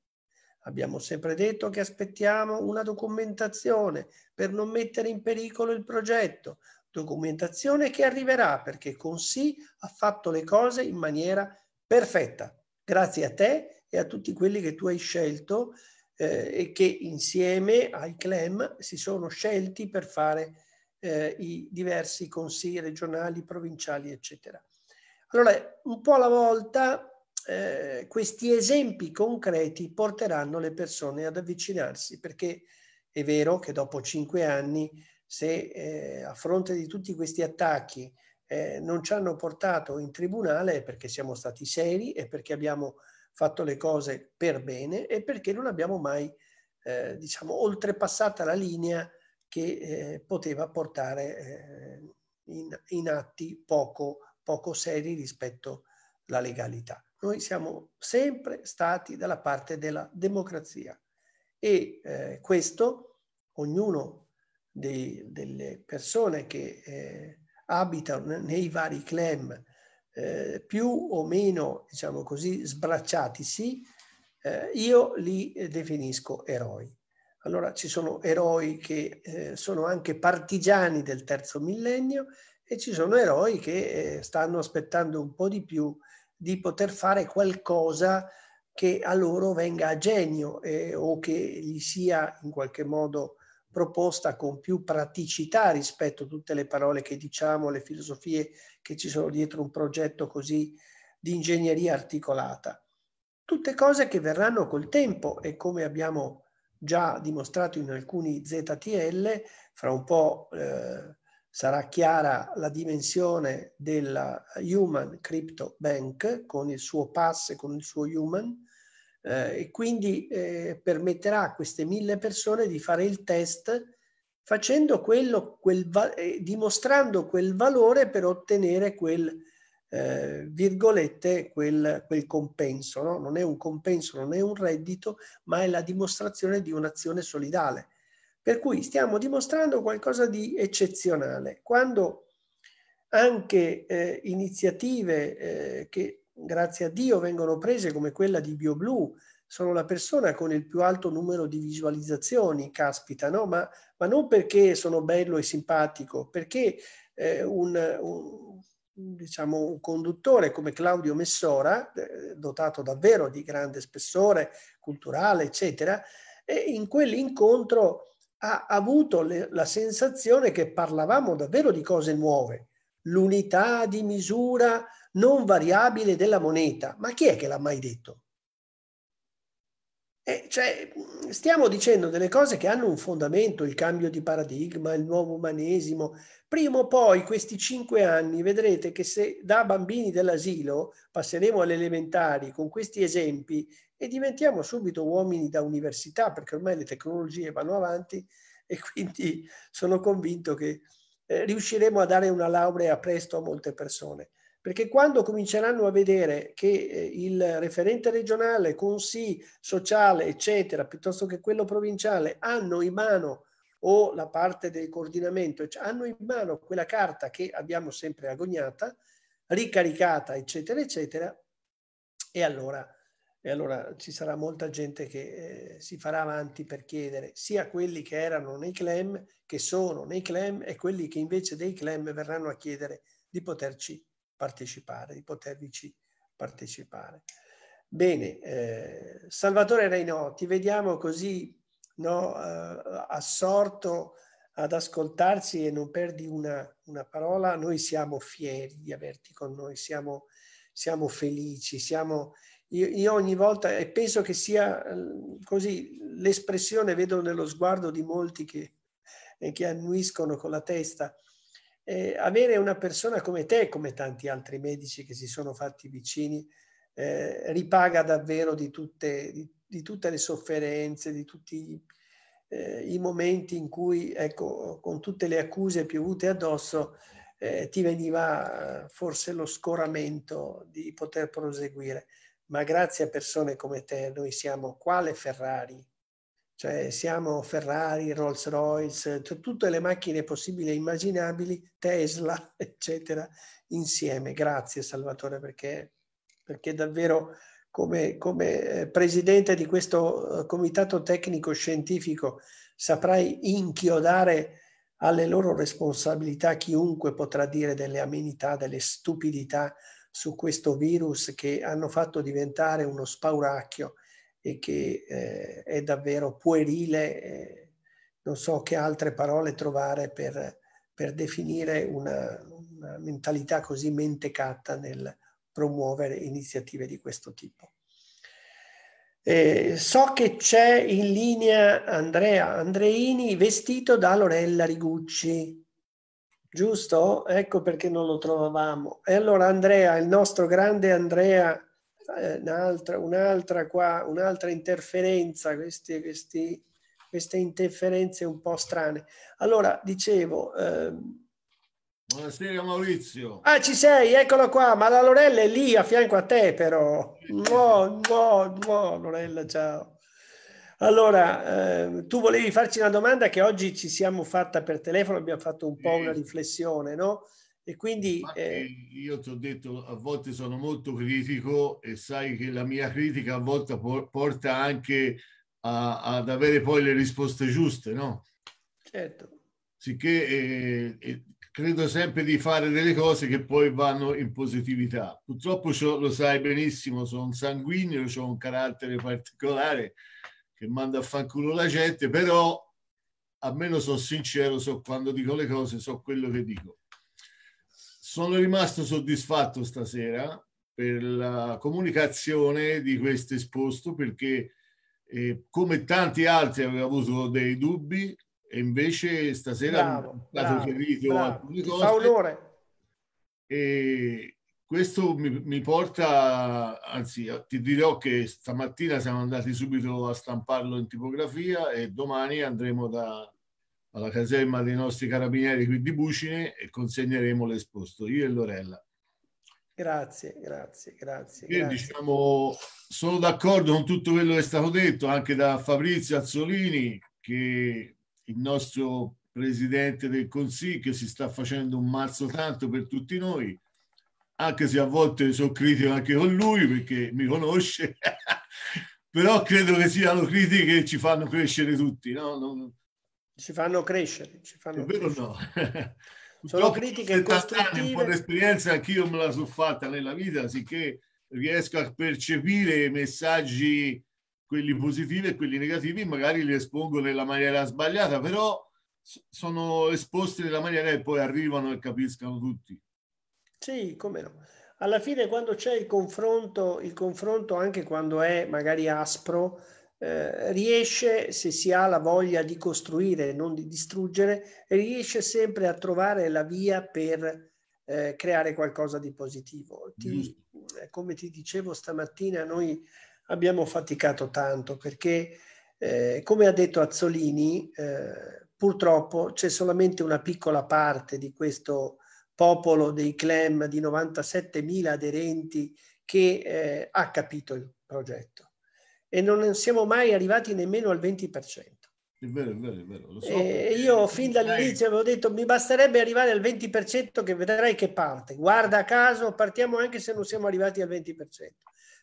Abbiamo sempre detto che aspettiamo una documentazione per non mettere in pericolo il progetto, documentazione che arriverà perché Consi ha fatto le cose in maniera perfetta. Grazie a te e a tutti quelli che tu hai scelto eh, e che insieme ai CLEM si sono scelti per fare eh, i diversi consigli regionali, provinciali, eccetera. Allora, un po' alla volta eh, questi esempi concreti porteranno le persone ad avvicinarsi, perché è vero che dopo cinque anni, se eh, a fronte di tutti questi attacchi eh, non ci hanno portato in tribunale è perché siamo stati seri e perché abbiamo fatto le cose per bene e perché non abbiamo mai, eh, diciamo, oltrepassata la linea che eh, poteva portare eh, in, in, atti poco, poco seri rispetto alla legalità. Noi siamo sempre stati dalla parte della democrazia e eh, questo ognuno dei, delle persone che eh, abitano nei vari clan eh, più o meno, diciamo così, sbracciati, sì, eh, io li eh, definisco eroi. Allora ci sono eroi che eh, sono anche partigiani del terzo millennio e ci sono eroi che eh, stanno aspettando un po' di più di poter fare qualcosa che a loro venga a genio eh, o che gli sia in qualche modo proposta con più praticità rispetto a tutte le parole che diciamo, le filosofie che ci sono dietro un progetto così di ingegneria articolata. Tutte cose che verranno col tempo e come abbiamo già dimostrato in alcuni ZTL, fra un po' eh, sarà chiara la dimensione della Human Crypto Bank con il suo pass e con il suo Human, eh, e quindi eh, permetterà a queste mille persone di fare il test facendo quello, quel, eh, dimostrando quel valore per ottenere quel, eh, virgolette, quel, quel compenso. No? Non è un compenso, non è un reddito, ma è la dimostrazione di un'azione solidale. Per cui stiamo dimostrando qualcosa di eccezionale. Quando anche eh, iniziative eh, che grazie a Dio, vengono prese come quella di BioBlu. Sono la persona con il più alto numero di visualizzazioni, caspita, no? ma, ma non perché sono bello e simpatico, perché eh, un, un, diciamo, un conduttore come Claudio Messora, eh, dotato davvero di grande spessore culturale, eccetera, e eh, in quell'incontro ha avuto le, la sensazione che parlavamo davvero di cose nuove, l'unità di misura non variabile della moneta. Ma chi è che l'ha mai detto? E eh, cioè, stiamo dicendo delle cose che hanno un fondamento, il cambio di paradigma, il nuovo umanesimo. Prima o poi, questi cinque anni, vedrete che se da bambini dell'asilo passeremo alle elementari con questi esempi e diventiamo subito uomini da università, perché ormai le tecnologie vanno avanti e quindi sono convinto che eh, riusciremo a dare una laurea presto a molte persone perché quando cominceranno a vedere che eh, il referente regionale, consi sociale, eccetera, piuttosto che quello provinciale, hanno in mano o la parte del coordinamento, cioè hanno in mano quella carta che abbiamo sempre agognata, ricaricata, eccetera, eccetera, e allora, e allora ci sarà molta gente che eh, si farà avanti per chiedere sia quelli che erano nei clem, che sono nei clem, e quelli che invece dei clem verranno a chiedere di poterci partecipare, di potervici partecipare. Bene, eh, Salvatore Reino, ti vediamo così no, eh, assorto ad ascoltarsi e non perdi una, una, parola. Noi siamo fieri di averti con noi, siamo, siamo felici, siamo, io, io, ogni volta, e penso che sia eh, così, l'espressione vedo nello sguardo di molti che, eh, che annuiscono con la testa, eh, avere una persona come te, come tanti altri medici che si sono fatti vicini, eh, ripaga davvero di tutte, di, di tutte, le sofferenze, di tutti eh, i momenti in cui, ecco, con tutte le accuse piovute addosso, eh, ti veniva eh, forse lo scoramento di poter proseguire. Ma grazie a persone come te, noi siamo quale Ferrari, cioè siamo Ferrari, Rolls Royce, tutte le macchine possibili e immaginabili, Tesla, eccetera, insieme. Grazie Salvatore perché, perché davvero come, come eh, presidente di questo eh, comitato tecnico scientifico saprai inchiodare alle loro responsabilità chiunque potrà dire delle amenità, delle stupidità su questo virus che hanno fatto diventare uno spauracchio e che eh, è davvero puerile, eh, non so che altre parole trovare per, per definire una, una, mentalità così mentecatta nel promuovere iniziative di questo tipo. Eh, so che c'è in linea Andrea Andreini vestito da Lorella Rigucci, giusto? Ecco perché non lo trovavamo. E allora Andrea, il nostro grande Andrea eh, un'altra, un'altra qua, un'altra interferenza, questi, questi, queste interferenze un po' strane. Allora, dicevo... Ehm... Buonasera Maurizio. Ah, ci sei, eccolo qua, ma la Lorella è lì a fianco a te però. No, no, no, Lorella, ciao. Allora, eh, tu volevi farci una domanda che oggi ci siamo fatta per telefono, abbiamo fatto un po' una riflessione, no? E quindi... Eh... Io ti ho detto, a volte sono molto critico e sai che la mia critica a volte porta anche a, ad avere poi le risposte giuste, no? Certo. Sicché eh, eh credo sempre di fare delle cose che poi vanno in positività. Purtroppo lo sai benissimo, sono sanguigno, ho un carattere particolare che manda a fanculo la gente, però almeno sono sincero, so quando dico le cose, so quello che dico. Sono rimasto soddisfatto stasera per la comunicazione di questo esposto perché eh, come tanti altri avevo avuto dei dubbi e invece stasera bravo, è stato chiarito alcune cose. Paolore. E questo mi, mi porta, anzi ti dirò che stamattina siamo andati subito a stamparlo in tipografia e domani andremo da, alla caserma dei nostri carabinieri qui di Bucine e consegneremo l'esposto, io e Lorella. Grazie, grazie, grazie. Io grazie. diciamo sono d'accordo con tutto quello che è stato detto anche da Fabrizio Azzolini che il nostro presidente del Consiglio si sta facendo un mazzo tanto per tutti noi, anche se a volte sono critico anche con lui perché mi conosce, però credo che siano critiche che ci fanno crescere tutti. No? Non, ci fanno crescere. Ci fanno crescere. No. Sono critiche costruttive. Anni, un po' di esperienza, anch'io me la sono fatta nella vita, sicché riesco a percepire i messaggi, quelli positivi e quelli negativi, magari li espongo nella maniera sbagliata, però sono esposti nella maniera che poi arrivano e capiscano tutti. Sì, come no. Alla fine quando c'è il confronto, il confronto anche quando è magari aspro, eh, riesce, se si ha la voglia di costruire e non di distruggere, riesce sempre a trovare la via per eh, creare qualcosa di positivo. Ti, mm. eh, come ti dicevo stamattina, noi abbiamo faticato tanto perché, eh, come ha detto Azzolini, eh, purtroppo c'è solamente una piccola parte di questo popolo dei CLEM di 97.000 aderenti che ha capito il progetto e non siamo mai arrivati nemmeno al 20%. È vero, è vero, è vero. So. Eh, io fin dall'inizio avevo detto mi basterebbe arrivare al 20% che vedrai che parte. Guarda caso, partiamo anche se non siamo arrivati al 20%.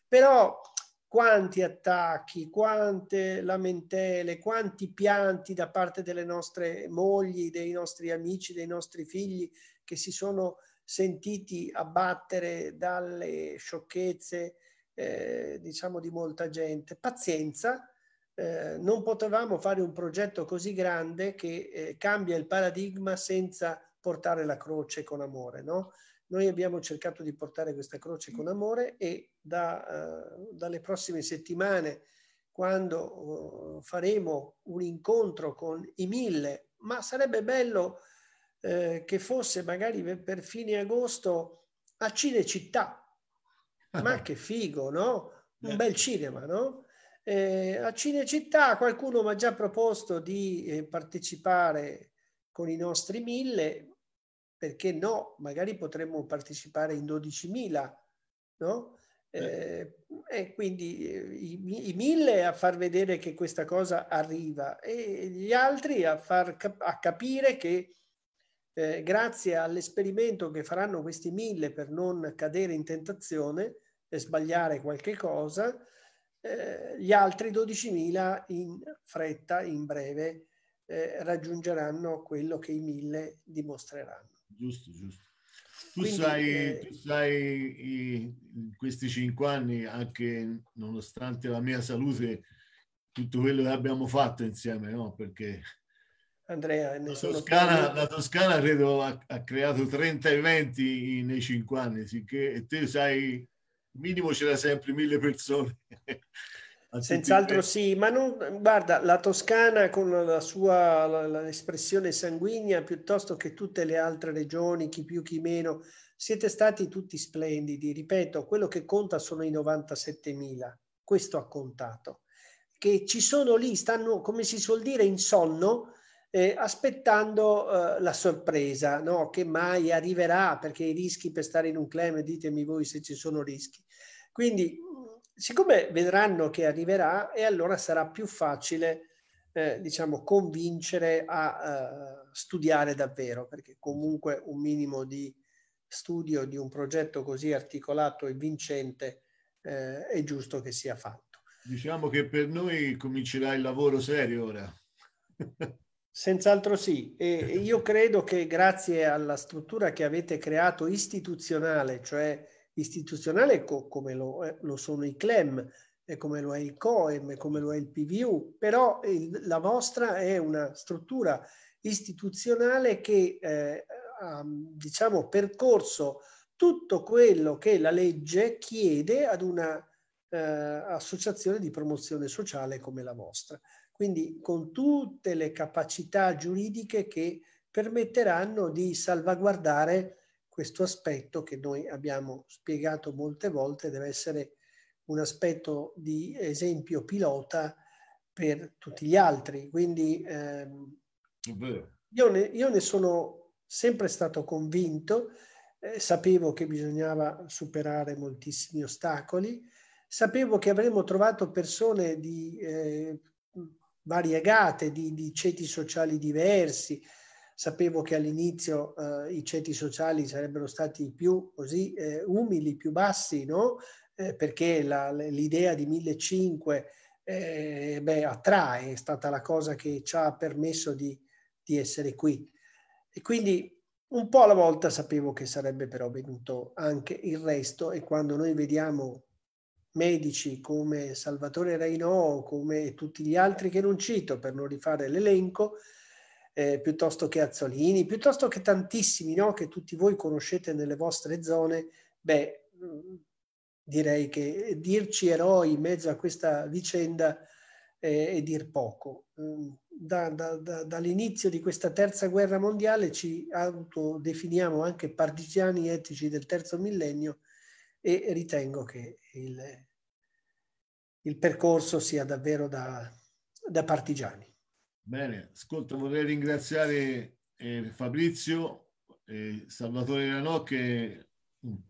Però quanti attacchi, quante lamentele, quanti pianti da parte delle nostre mogli, dei nostri amici, dei nostri figli che si sono sentiti abbattere dalle sciocchezze eh, diciamo di molta gente. Pazienza, eh, non potevamo fare un progetto così grande che eh, cambia il paradigma senza portare la croce con amore. No? Noi abbiamo cercato di portare questa croce con amore e da, eh, dalle prossime settimane, quando eh, faremo un incontro con i mille, ma sarebbe bello eh, che fosse magari per fine agosto a Cinecittà, ma ah. che figo, no? Un eh. bel cinema, no? Eh, a Cinecittà qualcuno mi ha già proposto di eh, partecipare con i nostri mille, perché no? Magari potremmo partecipare in 12.000, no? Eh. eh, e quindi eh, i, i, mille a far vedere che questa cosa arriva e gli altri a, far cap- a capire che eh, grazie all'esperimento che faranno questi mille per non cadere in tentazione e sbagliare qualche cosa, eh, gli altri 12.000 in fretta, in breve, eh, raggiungeranno quello che i mille dimostreranno. Giusto, giusto. Tu, Quindi, sai, eh, tu sai, in questi cinque anni, anche nonostante la mia salute, tutto quello che abbiamo fatto insieme, no? Perché Andrea. La Toscana, la Toscana, credo ha, ha, creato 30 eventi nei 5 anni, sicché e te sai, minimo c'era sempre mille persone. Senz'altro sì, ma non, guarda, la Toscana con la sua la, espressione sanguigna piuttosto che tutte le altre regioni, chi più chi meno, siete stati tutti splendidi. Ripeto, quello che conta sono i 97.000, questo ha contato. Che ci sono lì, stanno, come si suol dire, in sonno, eh, aspettando eh, la sorpresa no? che mai arriverà, perché i rischi per stare in un club, ditemi voi se ci sono rischi. Quindi, siccome vedranno che arriverà, e allora sarà più facile, eh, diciamo, convincere a eh, studiare davvero, perché comunque un minimo di studio di un progetto così articolato e vincente eh, è giusto che sia fatto. Diciamo che per noi comincerà il lavoro serio ora. Senz'altro sì, e io credo che grazie alla struttura che avete creato istituzionale, cioè istituzionale co- come lo, eh, lo, sono i CLEM, e come lo è il COEM, e come lo è il PVU, però il, la vostra è una struttura istituzionale che eh, ha diciamo, percorso tutto quello che la legge chiede ad una eh, associazione di promozione sociale come la vostra quindi con tutte le capacità giuridiche che permetteranno di salvaguardare questo aspetto che noi abbiamo spiegato molte volte, deve essere un aspetto di esempio pilota per tutti gli altri. Quindi ehm, io, ne, io, ne, sono sempre stato convinto, eh, sapevo che bisognava superare moltissimi ostacoli, sapevo che avremmo trovato persone di eh, variegate di, di ceti sociali diversi. Sapevo che all'inizio eh, i ceti sociali sarebbero stati più così eh, umili, più bassi, no? Eh, perché la, l'idea di 1500 eh, beh, attrae, è stata la cosa che ci ha permesso di, di essere qui. E quindi un po' alla volta sapevo che sarebbe però venuto anche il resto e quando noi vediamo medici come Salvatore Rainò, come tutti gli altri che non cito per non rifare l'elenco, eh, piuttosto che Azzolini, piuttosto che tantissimi no, che tutti voi conoscete nelle vostre zone, beh, mm, direi che dirci eroi in mezzo a questa vicenda eh, è dir poco. Mm, da, da, da, dall'inizio di questa terza guerra mondiale ci autodefiniamo anche partigiani etici del terzo millennio e ritengo che il, il percorso sia davvero da, da, partigiani. Bene, ascolto, vorrei ringraziare eh, Fabrizio, eh, Salvatore Ranò che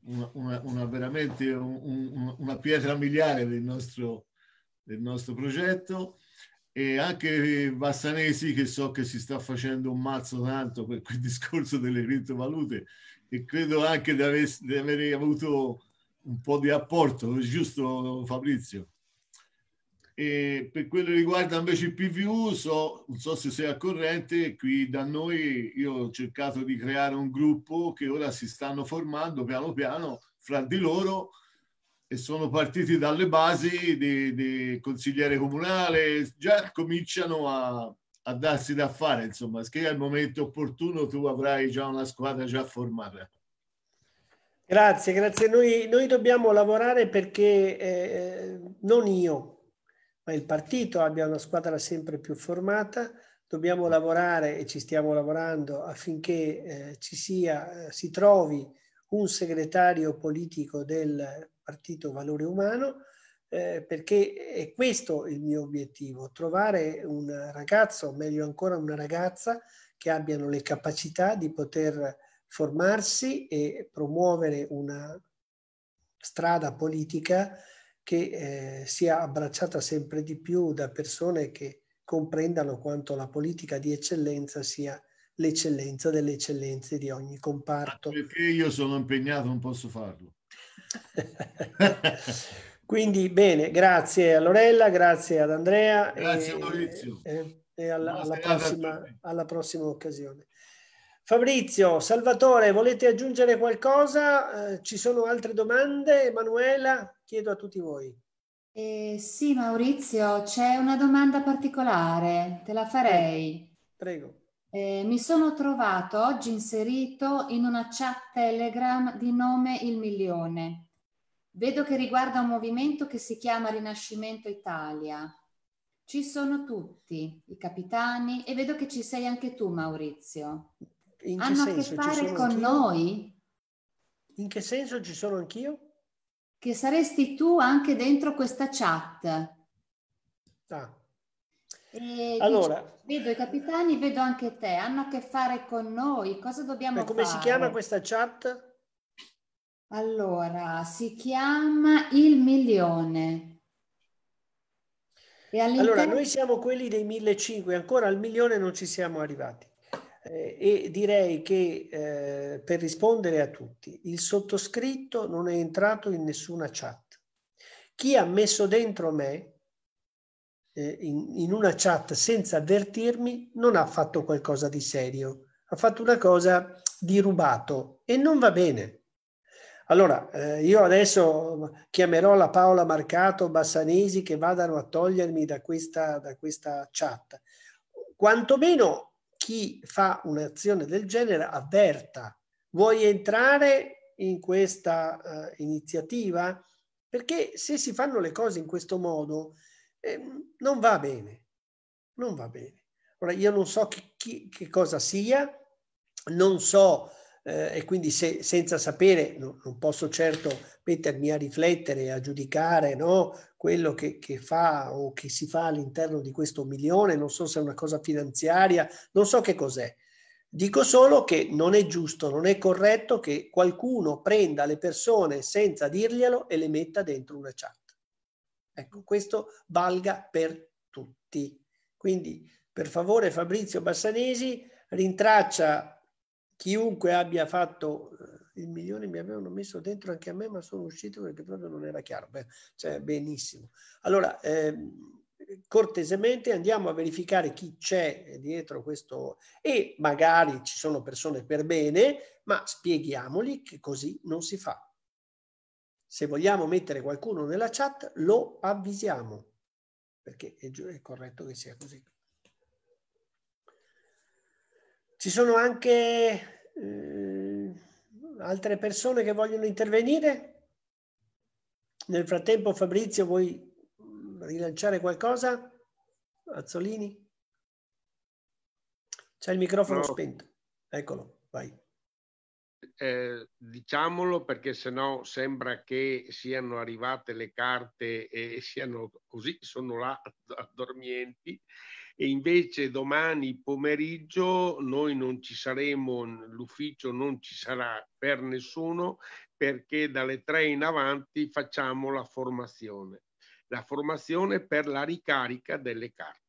una, una, una veramente un, una pietra miliare del nostro, del nostro progetto e anche Bassanesi che so che si sta facendo un mazzo tanto per quel discorso delle criptovalute e credo anche di, aver, di aver avuto un po' di apporto, giusto Fabrizio? E per quello che riguarda invece il PVU, so, non so se sei a corrente, qui da noi io ho cercato di creare un gruppo che ora si stanno formando piano piano fra di loro e sono partiti dalle basi del consigliere comunale, già cominciano a, a darsi da fare, insomma, che al momento opportuno tu avrai già una squadra già formata. Grazie, grazie. Noi, noi dobbiamo lavorare perché eh, non io, ma il partito abbia una squadra sempre più formata. Dobbiamo lavorare e ci stiamo lavorando affinché eh, ci sia, eh, si trovi un segretario politico del partito Valore Umano, eh, perché è questo il mio obiettivo, trovare un ragazzo, o meglio ancora una ragazza, che abbiano le capacità di poter formarsi e promuovere una strada politica che eh, sia abbracciata sempre di più da persone che comprendano quanto la politica di eccellenza sia l'eccellenza delle eccellenze di ogni comparto. Perché io sono impegnato, non posso farlo. Quindi bene, grazie a Lorella, grazie ad Andrea. Grazie e, Maurizio. E, eh, e alla, alla, prossima, alla prossima occasione. Fabrizio, Salvatore, volete aggiungere qualcosa? Eh, ci sono altre domande? Emanuela, chiedo a tutti voi. Eh, sì, Maurizio, c'è una domanda particolare, te la farei. Prego. Eh, mi sono trovato oggi inserito in una chat Telegram di nome Il Milione. Vedo che riguarda un movimento che si chiama Rinascimento Italia. Ci sono tutti, i capitani, e vedo che ci sei anche tu, Maurizio. In Hanno che senso? che fare con anch'io? noi? In che senso ci sono anch'io? Che saresti tu anche dentro questa chat. Ah. E allora, dice, vedo i capitani, vedo anche te, hanno a che fare con noi, cosa dobbiamo come fare? Come si chiama questa chat? Allora, si chiama Il Milione. Allora, noi siamo quelli dei 1500, ancora al milione non ci siamo arrivati. Eh, e direi che eh, per rispondere a tutti, il sottoscritto non è entrato in nessuna chat. Chi ha messo dentro me eh, in, in una chat senza avvertirmi non ha fatto qualcosa di serio, ha fatto una cosa di rubato e non va bene. Allora, eh, io adesso chiamerò la Paola Marcato Bassanesi che vadano a togliermi da questa, da questa chat. Quantomeno chi fa un'azione del genere avverta. Vuoi entrare in questa eh, iniziativa? Perché se si fanno le cose in questo modo eh, non va bene. Non va bene. Ora, io non so chi, chi, che cosa sia, non so eh, e quindi se, senza sapere no, non posso certo mettermi a riflettere, a giudicare no, quello che, che, fa o che si fa all'interno di questo milione, non so se è una cosa finanziaria, non so che cos'è. Dico solo che non è giusto, non è corretto che qualcuno prenda le persone senza dirglielo e le metta dentro una chat. Ecco, questo valga per tutti. Quindi, per favore, Fabrizio Bassanesi rintraccia chiunque abbia fatto eh, il milione mi avevano messo dentro anche a me, ma sono uscito perché proprio non era chiaro. Beh, cioè, benissimo. Allora, ehm, cortesemente andiamo a verificare chi c'è dietro questo e magari ci sono persone per bene, ma spieghiamoli che così non si fa. Se vogliamo mettere qualcuno nella chat, lo avvisiamo, perché è, è corretto che sia così. Ci sono anche eh, altre persone che vogliono intervenire? Nel frattempo Fabrizio vuoi rilanciare qualcosa? Azzolini? C'è il microfono no. spento. Eccolo, vai. Eh, diciamolo perché sennò sembra che siano arrivate le carte e siano così, sono là addormienti e invece domani pomeriggio noi non ci saremo, l'ufficio non ci sarà per nessuno perché dalle tre in avanti facciamo la formazione, la formazione per la ricarica delle carte.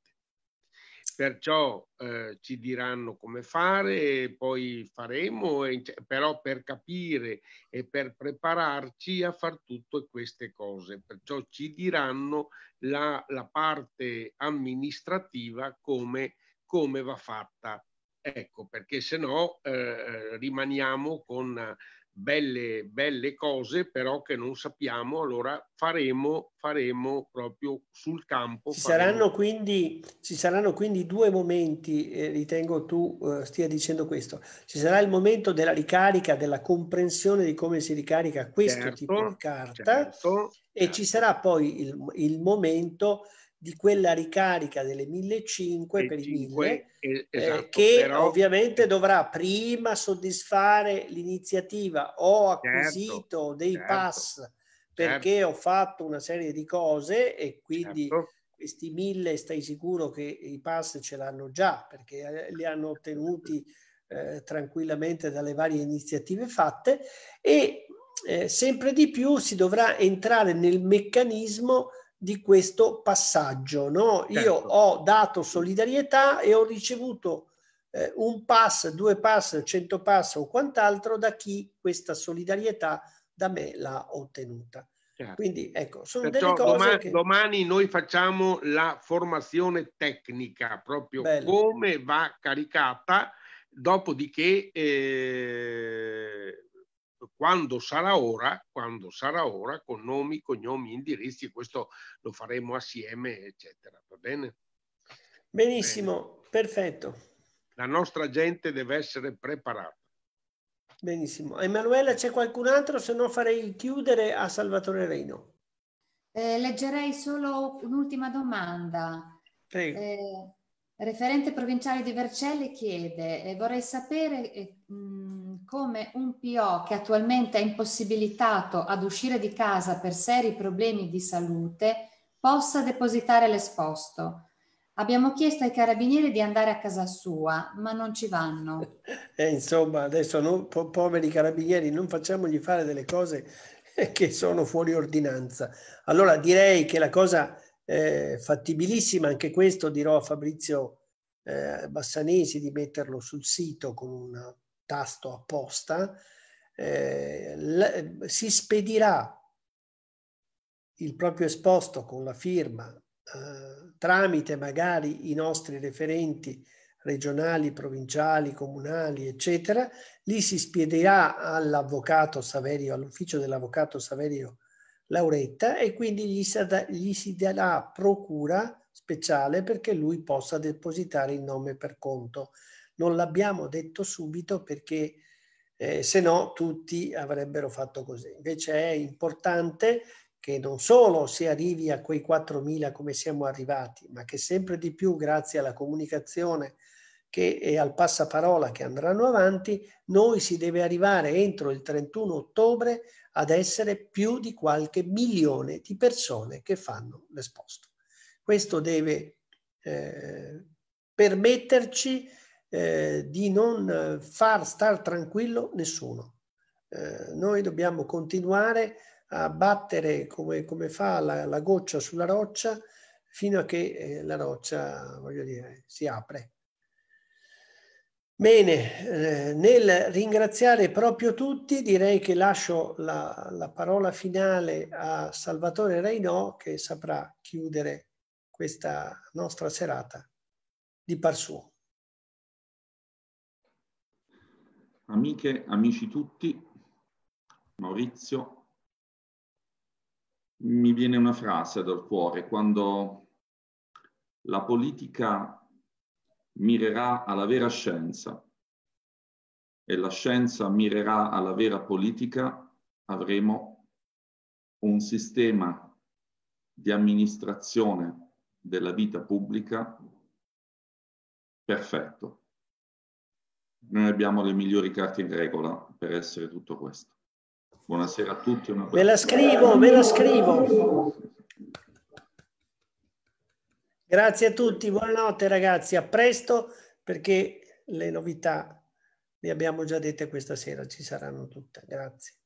Perciò eh, ci diranno come fare, poi faremo, e, però per capire e per prepararci a far tutte queste cose. Perciò ci diranno la, la parte amministrativa come, come va fatta. Ecco, perché se no eh, eh rimaniamo con belle, belle cose, però che non sappiamo, allora faremo, faremo proprio sul campo. Ci, saranno quindi, ci saranno quindi due momenti, eh, ritengo tu eh, stia dicendo questo, ci sarà il momento della ricarica, della comprensione di come si ricarica questo certo, tipo di certo, carta certo, e certo. ci sarà poi il, il momento di quella ricarica delle 1500 per i 1000 eh, esatto, che però... ovviamente dovrà prima soddisfare l'iniziativa ho acquisito certo, dei certo, pass perché certo. ho fatto una serie di cose e quindi certo. questi 1000 stai sicuro che i pass ce l'hanno già perché eh, li hanno ottenuti eh, tranquillamente dalle varie iniziative fatte e eh, sempre di più si dovrà entrare nel meccanismo di questo passaggio. No? Certo. Io ho dato solidarietà e ho ricevuto eh, un pass, due pass, cento pass o quant'altro da chi questa solidarietà da me l'ha ottenuta. Certo. Quindi ecco, sono Perciò delle cose domani, che... domani noi facciamo la formazione tecnica, proprio Bello. come va caricata, dopodiché eh, quando sarà ora, quando sarà ora, con nomi, cognomi, indirizzi, questo lo faremo assieme, eccetera. Va bene? Benissimo, bene. perfetto. La nostra gente deve essere preparata. Benissimo. Emanuela, c'è qualcun altro? Se no farei chiudere a Salvatore Reino. Eh, leggerei solo un'ultima domanda. Prego. Eh, referente provinciale di Vercelli chiede, eh, vorrei sapere... Eh, mh, come un PO che attualmente è impossibilitato ad uscire di casa per seri problemi di salute possa depositare l'esposto. Abbiamo chiesto ai carabinieri di andare a casa sua, ma non ci vanno. E eh, insomma, adesso non, po- poveri carabinieri, non facciamogli fare delle cose che sono fuori ordinanza. Allora direi che la cosa eh, fattibilissima, anche questo dirò a Fabrizio eh, Bassanesi di metterlo sul sito con una tasto apposta, eh, si spedirà il proprio esposto con la firma eh, tramite magari i nostri referenti regionali, provinciali, comunali, eccetera, lì si spiederà all'avvocato Saverio, all'ufficio dell'avvocato Saverio Lauretta e quindi gli, sada, gli si darà procura speciale perché lui possa depositare il nome per conto. Non l'abbiamo detto subito perché eh, se no tutti avrebbero fatto così. Invece è importante che non solo si arrivi a quei 4.000 come siamo arrivati, ma che sempre di più, grazie alla comunicazione che, e al passaparola che andranno avanti, noi si deve arrivare entro il 31 ottobre ad essere più di qualche milione di persone che fanno l'esposto. Questo deve eh, permetterci eh, di non eh, far star tranquillo nessuno. Eh, noi dobbiamo continuare a battere come, come fa la, la, goccia sulla roccia fino a che eh, la roccia, voglio dire, si apre. Bene, eh, nel ringraziare proprio tutti direi che lascio la, la parola finale a Salvatore Reinò che saprà chiudere questa nostra serata di par suo. Amiche, amici tutti, Maurizio, mi viene una frase dal cuore quando la politica mirerà alla vera scienza e la scienza mirerà alla vera politica, avremo un sistema di amministrazione della vita pubblica perfetto noi abbiamo le migliori carte in regola per essere tutto questo. Buonasera a tutti. Una ve la scrivo, ve la scrivo. Grazie a tutti, buonanotte ragazzi, a presto perché le novità le abbiamo già dette questa sera, ci saranno tutte. Grazie.